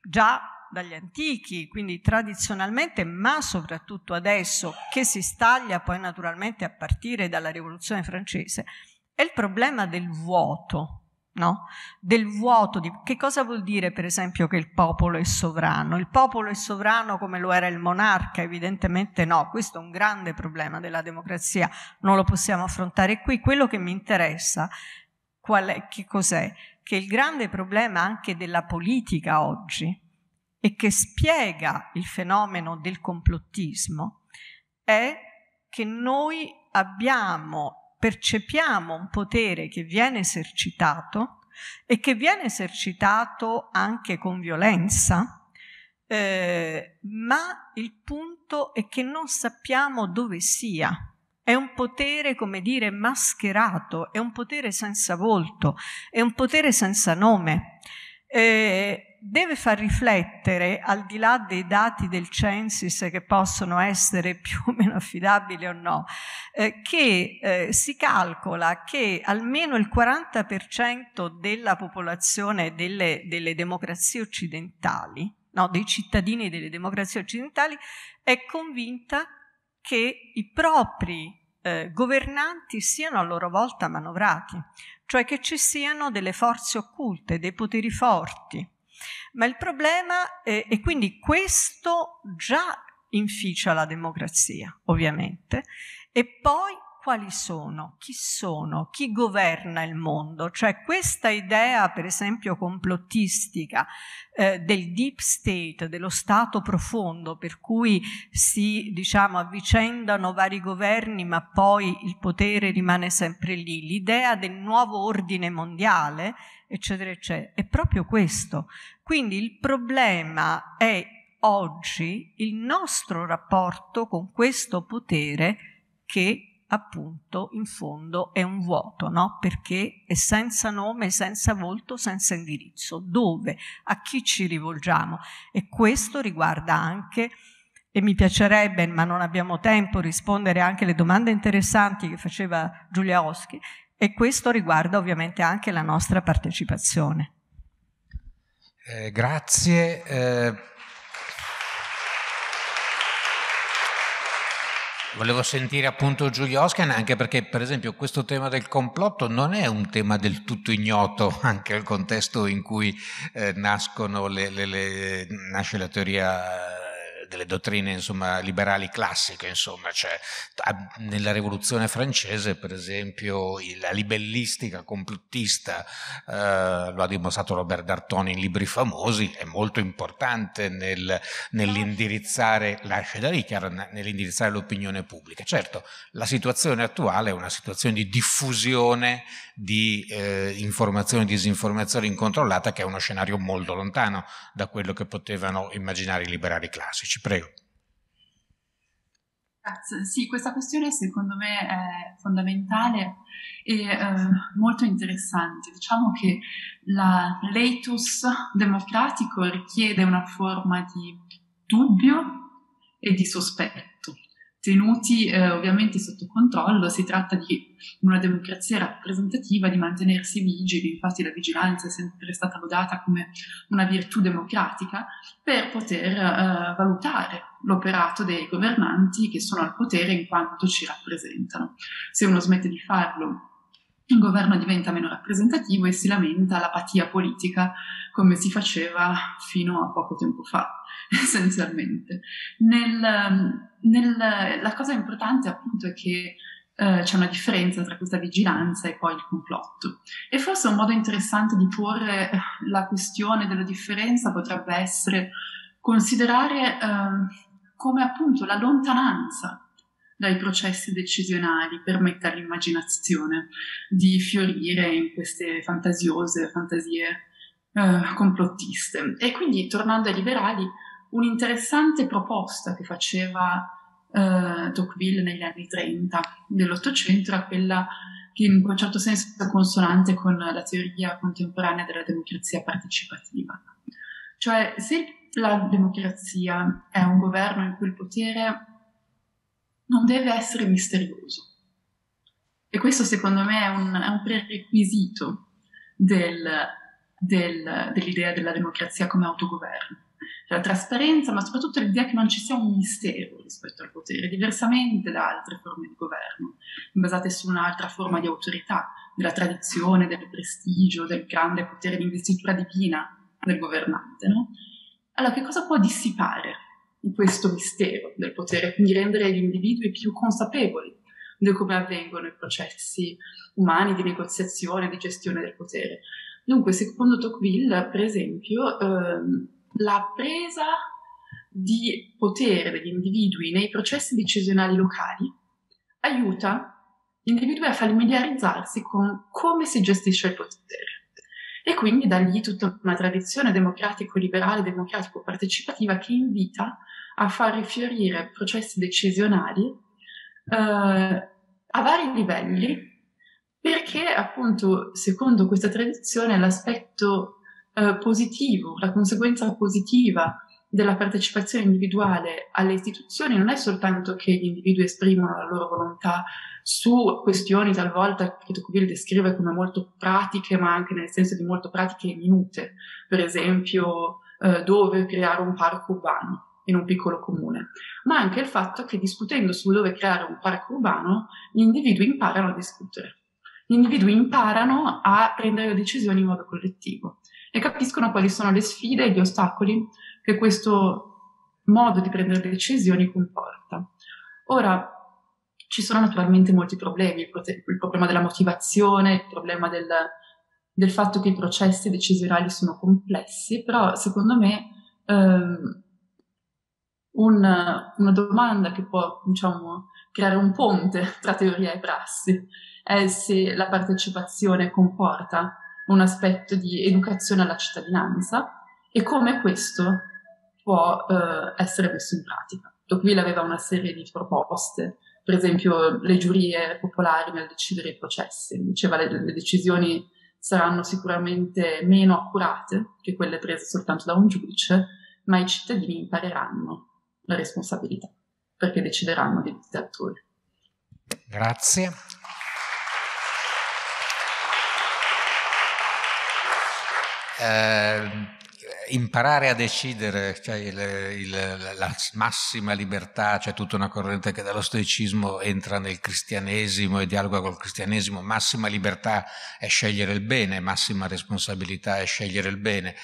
già dagli antichi, quindi tradizionalmente, ma soprattutto adesso che si staglia poi naturalmente a partire dalla Rivoluzione francese, è il problema del vuoto, no? del vuoto. Di... Che cosa vuol dire, per esempio, che il popolo è sovrano? Il popolo è sovrano come lo era il monarca? Evidentemente no, questo è un grande problema della democrazia, non lo possiamo affrontare qui. Quello che mi interessa, è, che cos'è? Che il grande problema anche della politica oggi e che spiega il fenomeno del complottismo è che noi abbiamo percepiamo un potere che viene esercitato e che viene esercitato anche con violenza, eh, ma il punto è che non sappiamo dove sia. È un potere, come dire, mascherato, è un potere senza volto, è un potere senza nome. Eh, deve far riflettere, al di là dei dati del Censis che possono essere più o meno affidabili o no, eh, che eh, si calcola che almeno il 40% della popolazione delle, delle democrazie occidentali, no, dei cittadini delle democrazie occidentali, è convinta che i propri eh, governanti siano a loro volta manovrati, cioè che ci siano delle forze occulte, dei poteri forti, ma il problema, è, e quindi questo già inficia la democrazia, ovviamente, e poi quali sono, chi sono, chi governa il mondo. Cioè questa idea, per esempio, complottistica eh, del deep state, dello Stato profondo, per cui si diciamo, avvicendano vari governi ma poi il potere rimane sempre lì, l'idea del nuovo ordine mondiale, eccetera, eccetera, è proprio questo. Quindi il problema è oggi il nostro rapporto con questo potere che appunto in fondo è un vuoto, no? Perché è senza nome, senza volto, senza indirizzo. Dove? A chi ci rivolgiamo? E questo riguarda anche e mi piacerebbe, ma non abbiamo tempo, rispondere anche alle domande interessanti che faceva Giulia Oschi e questo riguarda ovviamente anche la nostra partecipazione. Eh, grazie. Eh, volevo sentire appunto Giulio Oscan anche perché per esempio questo tema del complotto non è un tema del tutto ignoto anche al contesto in cui eh, le, le, le, nasce la teoria delle dottrine insomma, liberali classiche, insomma, cioè, nella rivoluzione francese per esempio la libellistica complottista, eh, lo ha dimostrato Robert D'Artoni in libri famosi, è molto importante nel, nell'indirizzare, lascia da nell'indirizzare l'opinione pubblica. Certo, la situazione attuale è una situazione di diffusione di eh, informazione e disinformazione incontrollata, che è uno scenario molto lontano da quello che potevano immaginare i liberali classici. Prego. Sì, questa questione secondo me è fondamentale e eh, molto interessante. Diciamo che l'eitus democratico richiede una forma di dubbio e di sospetto tenuti eh, ovviamente sotto controllo, si tratta di una democrazia rappresentativa, di mantenersi vigili, infatti la vigilanza è sempre stata lodata come una virtù democratica, per poter eh, valutare l'operato dei governanti che sono al potere in quanto ci rappresentano. Se uno smette di farlo il governo diventa meno rappresentativo e si lamenta l'apatia politica come si faceva fino a poco tempo fa. essenzialmente. Nel, ehm, nel, la cosa importante appunto è che eh, c'è una differenza tra questa vigilanza e poi il complotto. E forse un modo interessante di porre eh, la questione della differenza potrebbe essere considerare eh, come appunto la lontananza dai processi decisionali permette all'immaginazione di fiorire in queste fantasiose fantasie eh, complottiste. E quindi, tornando ai liberali, un'interessante proposta che faceva eh, Tocqueville negli anni 30 dell'Ottocento era quella che in un certo senso è consonante con la teoria contemporanea della democrazia partecipativa. Cioè, se la democrazia è un governo in cui il potere non deve essere misterioso, e questo secondo me è un, è un prerequisito del, del, dell'idea della democrazia come autogoverno, la trasparenza, ma soprattutto l'idea che non ci sia un mistero rispetto al potere, diversamente da altre forme di governo, basate su un'altra forma di autorità, della tradizione, del prestigio, del grande potere di investitura divina del governante. No? Allora, che cosa può dissipare questo mistero del potere, quindi rendere gli individui più consapevoli di come avvengono i processi umani di negoziazione, di gestione del potere? Dunque, secondo Tocqueville, per esempio, ehm, la presa di potere degli individui nei processi decisionali locali aiuta gli individui a familiarizzarsi con come si gestisce il potere. E quindi da lì tutta una tradizione democratico-liberale, democratico-partecipativa che invita a far rifiorire processi decisionali eh, a vari livelli, perché appunto, secondo questa tradizione, l'aspetto eh, positivo, la conseguenza positiva della partecipazione individuale alle istituzioni non è soltanto che gli individui esprimono la loro volontà su questioni talvolta che Tocqueville descrive come molto pratiche, ma anche nel senso di molto pratiche e minute, per esempio eh, dove creare un parco urbano in un piccolo comune, ma anche il fatto che discutendo su dove creare un parco urbano gli individui imparano a discutere, gli individui imparano a prendere decisioni in modo collettivo e capiscono quali sono le sfide e gli ostacoli che questo modo di prendere decisioni comporta. Ora, ci sono naturalmente molti problemi, il, problema della motivazione, il problema del, del, fatto che i processi decisionali sono complessi, però secondo me ehm, una, una domanda che può diciamo, creare un ponte tra teoria e prassi è se la partecipazione comporta un aspetto di educazione alla cittadinanza e come questo può eh, essere messo in pratica. Tocqueville aveva una serie di proposte, per esempio le giurie popolari nel decidere i processi, diceva le, le decisioni saranno sicuramente meno accurate che quelle prese soltanto da un giudice, ma i cittadini impareranno la responsabilità perché decideranno di dittatori. Grazie. eh, imparare a decidere, cioè il, il, la massima libertà, c'è cioè tutta una corrente che dallo stoicismo entra nel cristianesimo e dialoga col cristianesimo, massima libertà è scegliere il bene, massima responsabilità è scegliere il bene.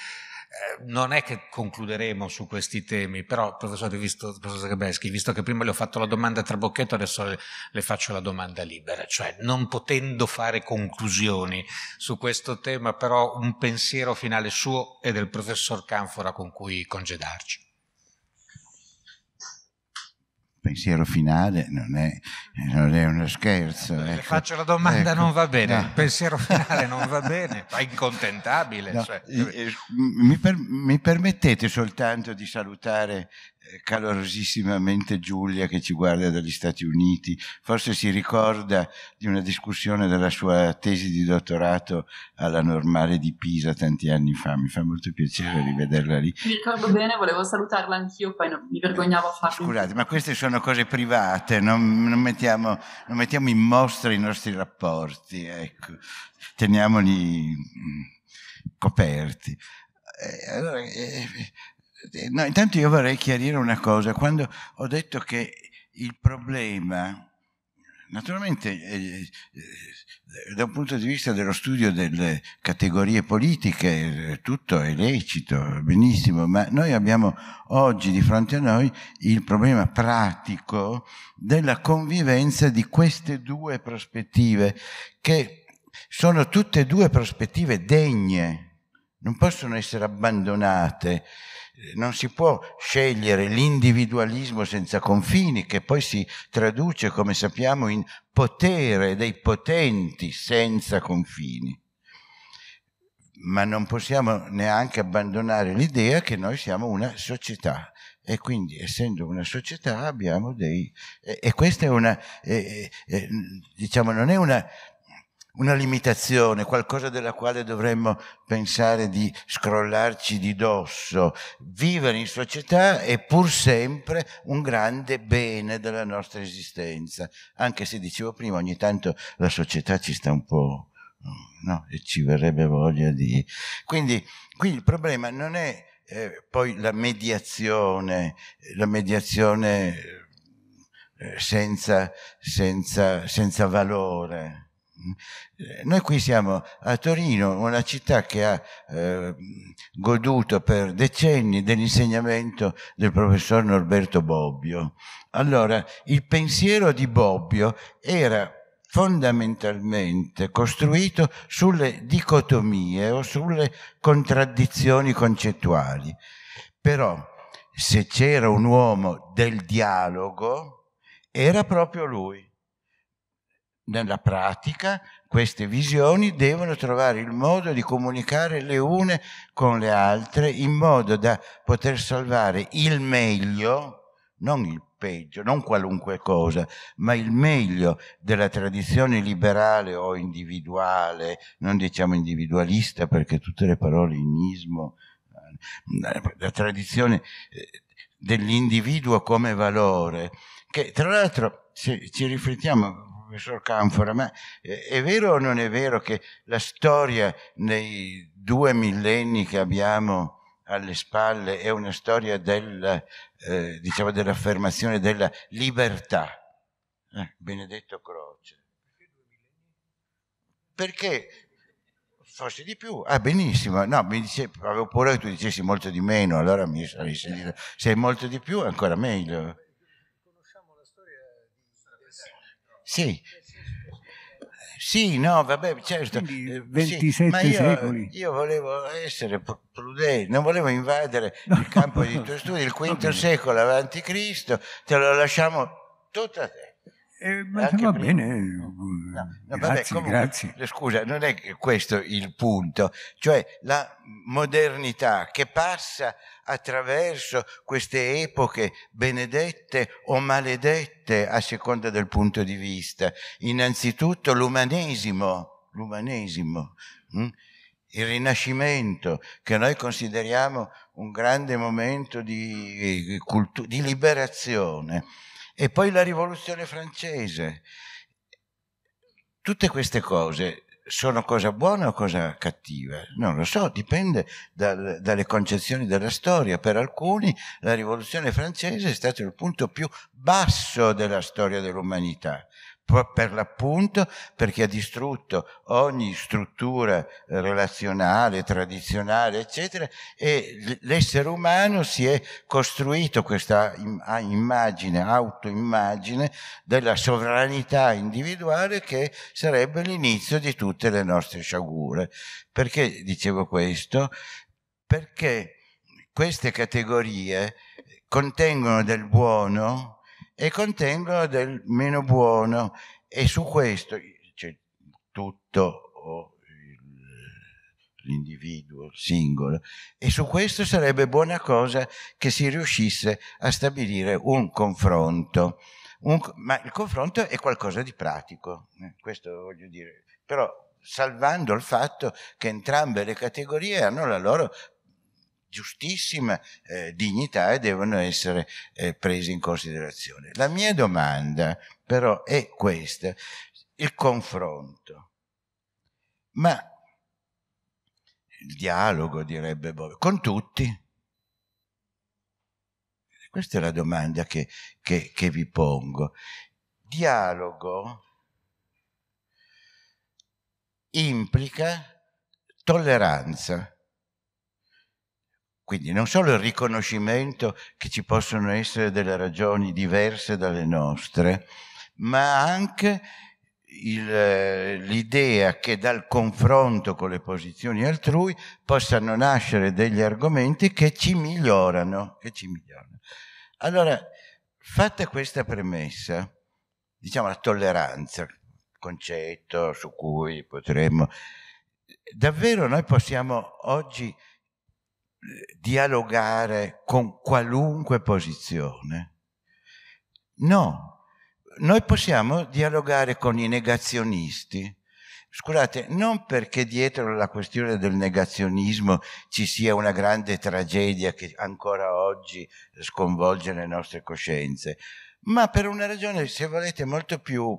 Eh, non è che concluderemo su questi temi, però, professore, visto, professor Gabeschi, visto che prima le ho fatto la domanda a trabocchetto, adesso le, le, faccio la domanda libera, cioè non potendo fare conclusioni su questo tema, però un pensiero finale suo e del professor Canfora con cui congedarci pensiero finale non è, non è uno scherzo. Eh, ecco. Faccio la domanda, ecco. non va ecco. bene, no. il pensiero finale non va bene, è incontentabile. No. Cioè. Mi, per, mi, permettete soltanto di salutare eh, calorosissimamente Giulia che ci guarda dagli Stati Uniti, forse si ricorda di una discussione della sua tesi di dottorato alla normale di Pisa tanti anni fa, mi fa molto piacere rivederla lì. Mi ricordo bene, volevo salutarla anch'io, poi non, mi vergognavo a farlo. Scusate, ma queste sono cose private, non, non, mettiamo, non mettiamo in mostra i nostri rapporti, ecco, teniamoli mm, coperti. Eh, allora, eh, No, intanto io vorrei chiarire una cosa. Quando ho detto che il problema, naturalmente eh, eh, eh da un punto di vista dello studio delle categorie politiche, eh, tutto è lecito, benissimo, ma noi abbiamo oggi di fronte a noi il problema pratico della convivenza di queste due prospettive, che sono tutte e due prospettive degne, non possono essere abbandonate eh, non si può scegliere l'individualismo senza confini, che poi si traduce, come sappiamo, in potere dei potenti senza confini. Ma non possiamo neanche abbandonare l'idea che noi siamo una società e quindi essendo una società abbiamo dei... e, e questa è una... E, eh, e, eh, diciamo non è una una limitazione, qualcosa della quale dovremmo pensare di scrollarci di dosso. Vivere in società è pur sempre un grande bene della nostra esistenza, anche se dicevo prima, ogni tanto la società ci sta un po'... No, e ci verrebbe voglia di... Quindi qui il problema non è eh, poi la mediazione, la mediazione eh, senza, senza, senza valore, eh, noi qui siamo a Torino, una città che ha eh, goduto per decenni dell'insegnamento del professor Norberto Bobbio. Allora, il pensiero di Bobbio era fondamentalmente costruito sulle dicotomie o sulle contraddizioni concettuali. Però se c'era un uomo del dialogo, era proprio lui nella pratica queste visioni devono trovare il modo di comunicare le une con le altre in modo da poter salvare il meglio, non il peggio, non qualunque cosa, ma il meglio della tradizione liberale o individuale, non diciamo individualista perché tutte le parole in ismo, eh, la tradizione eh, dell'individuo come valore, che tra l'altro se ci riflettiamo professor Canfora, ma eh, è vero o non è vero che la storia nei due millenni che abbiamo alle spalle è una storia del, eh, diciamo dell'affermazione della libertà? Eh, Benedetto Croce. Perché forse di più. Ah, benissimo. No, mi dice, avevo paura che tu dicessi molto di meno, allora mi sarei sentito. Se è molto di più, ancora meglio. Sì. Sì, no, vabbè, certo. Quindi 27 eh, sì, io, secoli. Io volevo essere prudente, non volevo invadere no. il campo dei tuoi studi, il V secolo avanti Cristo, te lo lasciamo tutto a te. Eh, ma va prima. bene, no. No, grazie, eh, vabbè, grazie. Scusa, non è questo il punto, cioè la modernità che passa attraverso queste epoche benedette o maledette a seconda del punto di vista. Innanzitutto l'umanesimo, l'umanesimo, hm? il Rinascimento, che noi consideriamo un grande momento di, eh, di liberazione e poi la rivoluzione francese. Tutte queste cose sono cosa buona o cosa cattiva? Non lo so, dipende dal, dalle concezioni della storia. Per alcuni la rivoluzione francese è stato il punto più basso della storia dell'umanità per l'appunto perché ha distrutto ogni struttura relazionale, tradizionale, eccetera, e l'essere umano si è costruito questa immagine, autoimmagine della sovranità individuale che sarebbe l'inizio di tutte le nostre sciagure. Perché dicevo questo? Perché queste categorie contengono del buono, e contengono del meno buono e su questo c'è tutto l'individuo, il singolo e su questo sarebbe buona cosa che si riuscisse a stabilire un confronto. Un, ma il confronto è qualcosa di pratico, eh, questo voglio dire, però salvando il fatto che entrambe le categorie hanno la loro giustissima eh, dignità e devono essere eh, prese in considerazione. La mia domanda però è questa, il confronto. Ma il dialogo, direbbe Bob, con tutti? Questa è la domanda che, che, che vi pongo. Dialogo implica tolleranza quindi non solo il riconoscimento che ci possono essere delle ragioni diverse dalle nostre, ma anche eh, l'idea che dal confronto con le posizioni altrui possano nascere degli argomenti che ci migliorano. Che ci migliorano. Allora, fatta questa premessa, diciamo la tolleranza, concetto su cui potremmo, davvero noi possiamo oggi dialogare con qualunque posizione. No, noi possiamo dialogare con i negazionisti. Scusate, non perché dietro la questione del negazionismo ci sia una grande tragedia che ancora oggi sconvolge le nostre coscienze, ma per una ragione, se volete, molto più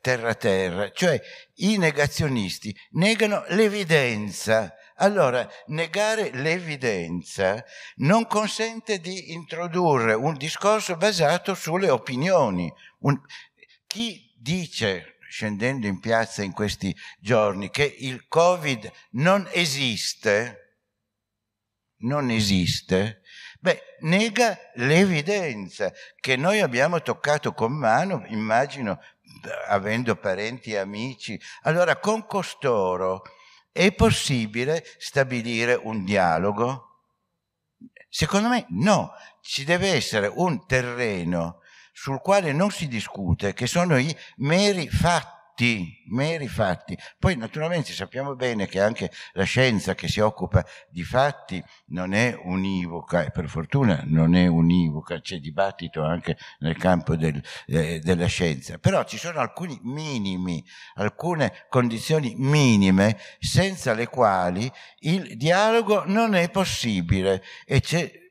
terra-terra, mm, eh, cioè i negazionisti negano l'evidenza allora, negare l'evidenza non consente di introdurre un discorso basato sulle opinioni. Un, chi dice, scendendo in piazza in questi giorni, che il Covid non esiste, non esiste, beh, nega l'evidenza che noi abbiamo toccato con mano, immagino, avendo parenti e amici. Allora, con costoro è possibile stabilire un dialogo? Secondo me no, ci deve essere un terreno sul quale non si discute, che sono i meri fatti fatti, meri fatti. Poi naturalmente sappiamo bene che anche la scienza che si occupa di fatti non è univoca e per fortuna non è univoca, c'è dibattito anche nel campo del, eh, della scienza, però ci sono alcuni minimi, alcune condizioni minime senza le quali il dialogo non è possibile e c'è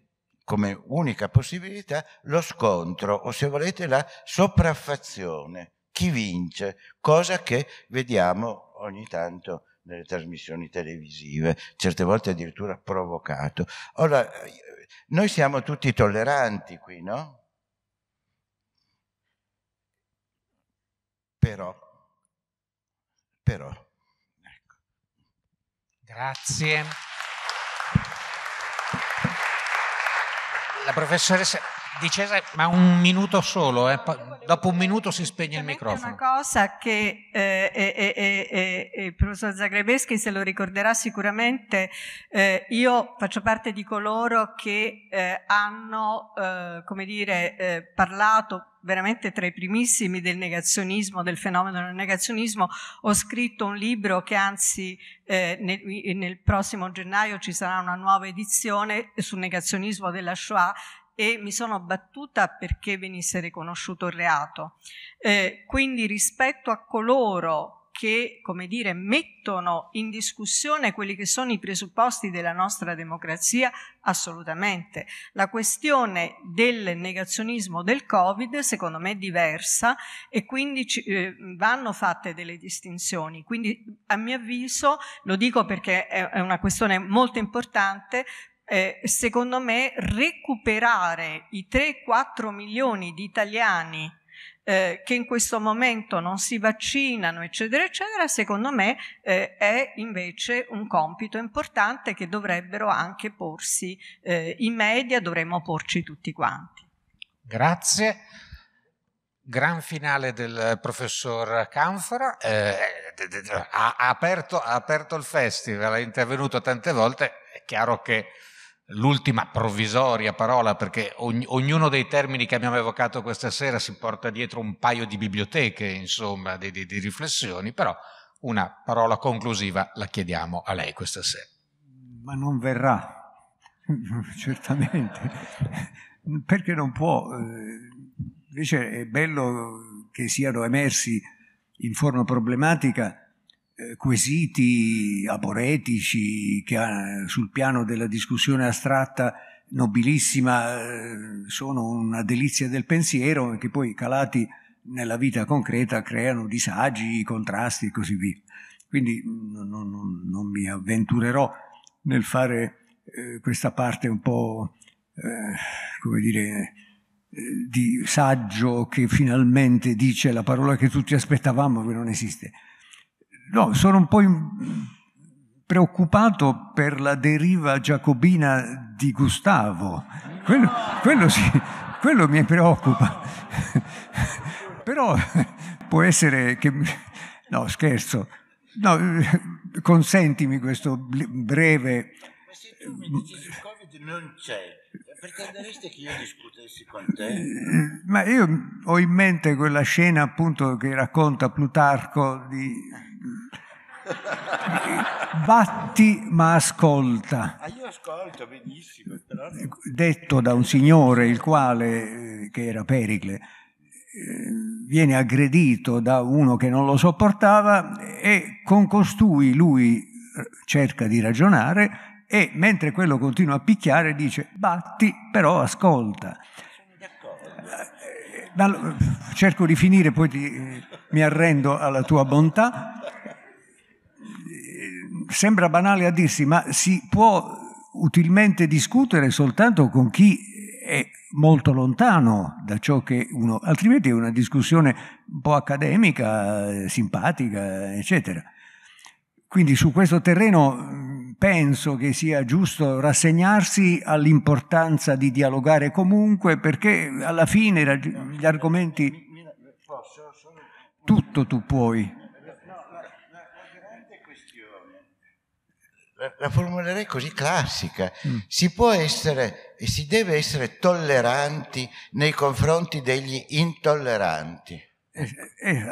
come unica possibilità lo scontro o se volete la sopraffazione chi vince, cosa che vediamo ogni tanto nelle trasmissioni televisive, certe volte addirittura provocato. Ora, noi siamo tutti tolleranti qui, no? Però, però, ecco. Grazie. La professoressa Di Cesare, ma un minuto solo, eh. dopo un minuto si spegne il microfono. Una cosa che eh, eh, il professor Zagrebeschi se lo ricorderà sicuramente, eh, io faccio parte di coloro che eh, hanno, eh, come dire, parlato veramente tra i primissimi del negazionismo, del fenomeno del negazionismo, ho scritto un libro che anzi eh, nel, nel prossimo gennaio ci sarà una nuova edizione sul negazionismo della Shoah e mi sono battuta perché venisse riconosciuto il reato. Eh, quindi rispetto a coloro che, come dire, mettono in discussione quelli che sono i presupposti della nostra democrazia? Assolutamente. La questione del negazionismo del Covid, secondo me, è diversa e quindi eh, vanno fatte delle distinzioni. Quindi, a mio avviso, lo dico perché è una questione molto importante, eh, secondo me recuperare i 3-4 milioni di italiani eh, che in questo momento non si vaccinano, eccetera, eccetera, secondo me eh, è invece un compito importante che dovrebbero anche porsi eh, i media, dovremmo porci tutti quanti. Grazie. Gran finale del professor Canfora, eh, ha aperto, ha aperto il festival, è intervenuto tante volte, è chiaro che l'ultima provvisoria parola, perché ogni, ognuno dei termini che abbiamo evocato questa sera si porta dietro un paio di biblioteche, insomma, di, di, di riflessioni, però una parola conclusiva la chiediamo a lei questa sera. Ma non verrà, certamente, perché non può. Eh, invece è bello che siano emersi in forma problematica eh, quesiti aporetici che eh, sul piano della discussione astratta nobilissima eh, sono una delizia del pensiero e che poi calati nella vita concreta creano disagi, contrasti e così via. Quindi mm, non, non, non mi avventurerò nel fare eh, questa parte un po', eh, come dire, di saggio che finalmente dice la parola che tutti aspettavamo che non esiste. No, sono un po' preoccupato per la deriva giacobina di Gustavo. Quello, quello, sì, quello mi preoccupa. Però può essere che... No, scherzo. No, consentimi questo breve... Ma se tu mi dici il Covid non c'è, perché che io discutessi con te? Ma io ho in mente quella scena appunto che racconta Plutarco di Mm. Batti ma ascolta. Ah, io ascolto benissimo. Però... Detto da un signore, il quale, eh, che era Pericle, eh, viene aggredito da uno che non lo sopportava e con costui lui eh, cerca di ragionare e mentre quello continua a picchiare dice batti però ascolta. Cerco di finire, poi ti, mi arrendo alla tua bontà sembra banale a dirsi, ma si può utilmente discutere soltanto con chi è molto lontano da ciò che uno, altrimenti è una discussione un po' accademica, simpatica, eccetera. Quindi su questo terreno penso che sia giusto rassegnarsi all'importanza di dialogare comunque perché alla fine gli argomenti... Tutto tu puoi. la formulerei così classica. Mm. Si può essere e si deve essere tolleranti nei confronti degli intolleranti. Eh, eh, eh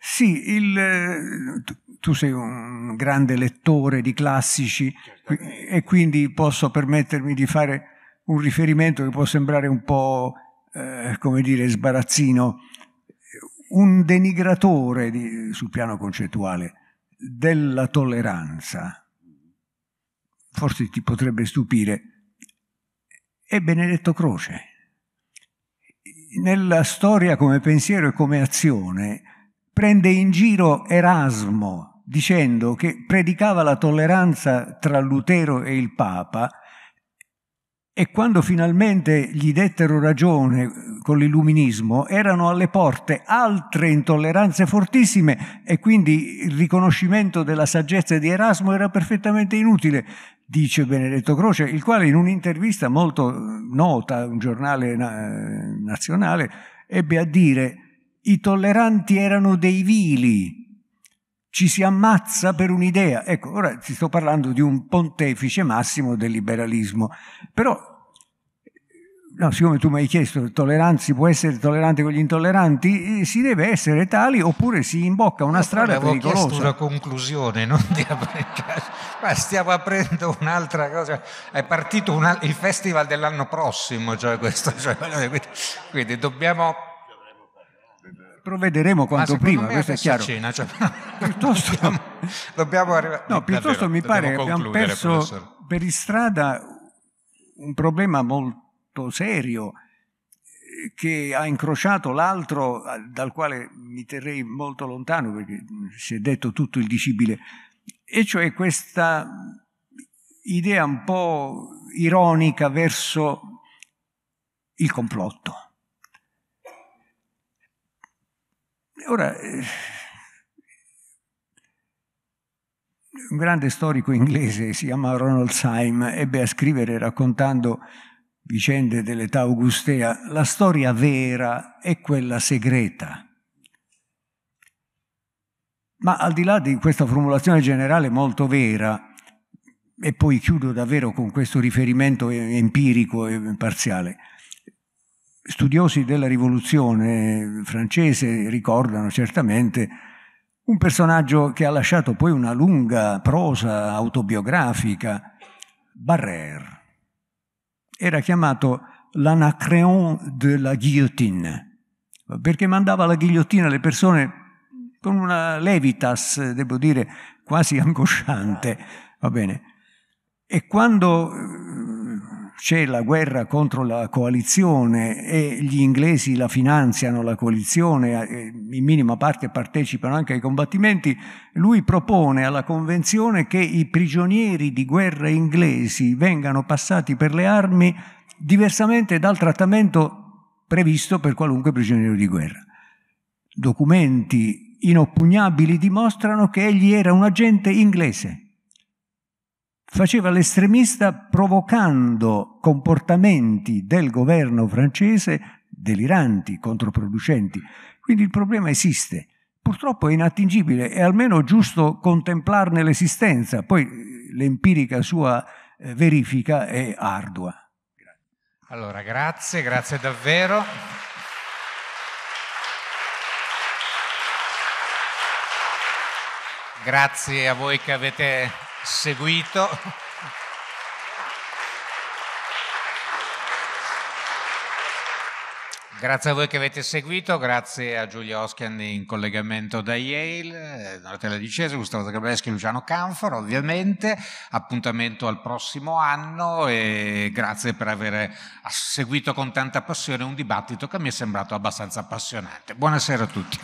sì, il, tu sei un grande lettore di classici e quindi posso permettermi di fare un riferimento che può sembrare un po', eh, come dire, sbarazzino. Un denigratore di, sul piano concettuale della tolleranza. Forse ti potrebbe stupire. È Benedetto Croce. Nella storia come pensiero e come azione prende in giro Erasmo dicendo che predicava la tolleranza tra Lutero e il Papa e quando finalmente gli dettero ragione eh, con l'illuminismo, erano alle porte altre intolleranze fortissime e quindi il riconoscimento della saggezza di Erasmo era perfettamente inutile, dice Benedetto Croce, il quale in un'intervista molto eh, nota, un giornale na- eh, nazionale, ebbe a dire i tolleranti erano dei vili, ci si ammazza per un'idea. Ecco, ora ti sto parlando di un pontefice massimo del liberalismo, però no, siccome tu mi hai chiesto si può essere tollerante con gli intolleranti, eh, si deve essere tali oppure si imbocca una Io strada pericolosa. Avevo una conclusione, non di ma stiamo aprendo un'altra cosa, è partito un, il festival dell'anno prossimo, cioè questo, cioè, quindi, quindi dobbiamo provvederemo quanto ah, prima, questo è chiaro. Cena, cioè... piuttosto, dobbiamo, dobbiamo arrivare... No, piuttosto Davvero, mi pare che abbiamo perso professor. per istrada un problema molto serio che ha incrociato l'altro eh, dal quale mi terrei molto lontano perché si è detto tutto il dicibile, e cioè questa idea un po' ironica verso il complotto Ora, eh, un grande storico inglese, si chiama Ronald Syme, ebbe a scrivere raccontando vicende dell'età augustea, la storia vera è quella segreta. Ma al di là di questa formulazione generale molto vera, e poi chiudo davvero con questo riferimento empirico e parziale, studiosi della rivoluzione francese ricordano certamente un personaggio che ha lasciato poi una lunga prosa autobiografica, Barrère. Era chiamato l'anacreon de la guillotine, perché mandava la ghigliottina le persone con una levitas, devo dire, quasi angosciante. Va bene. E quando c'è la guerra contro la coalizione e gli inglesi la finanziano la coalizione, eh, in minima parte partecipano anche ai combattimenti, lui propone alla Convenzione che i prigionieri di guerra inglesi vengano passati per le armi diversamente dal trattamento previsto per qualunque prigioniero di guerra. Documenti inoppugnabili dimostrano che egli era un agente inglese faceva l'estremista provocando comportamenti del governo francese deliranti, controproducenti. Quindi il problema esiste. Purtroppo è inattingibile, è almeno giusto contemplarne l'esistenza, poi eh, l'empirica sua eh, verifica è ardua. Allora, grazie, grazie davvero. Grazie a voi che avete seguito. Grazie a voi che avete seguito, grazie a Giulio Oschian in collegamento da Yale, eh, Donatella Di Cese, Gustavo Zagrebeschi e Luciano Canfor ovviamente, appuntamento al prossimo anno e grazie per aver seguito con tanta passione un dibattito che mi è sembrato abbastanza appassionante. Buonasera a tutti.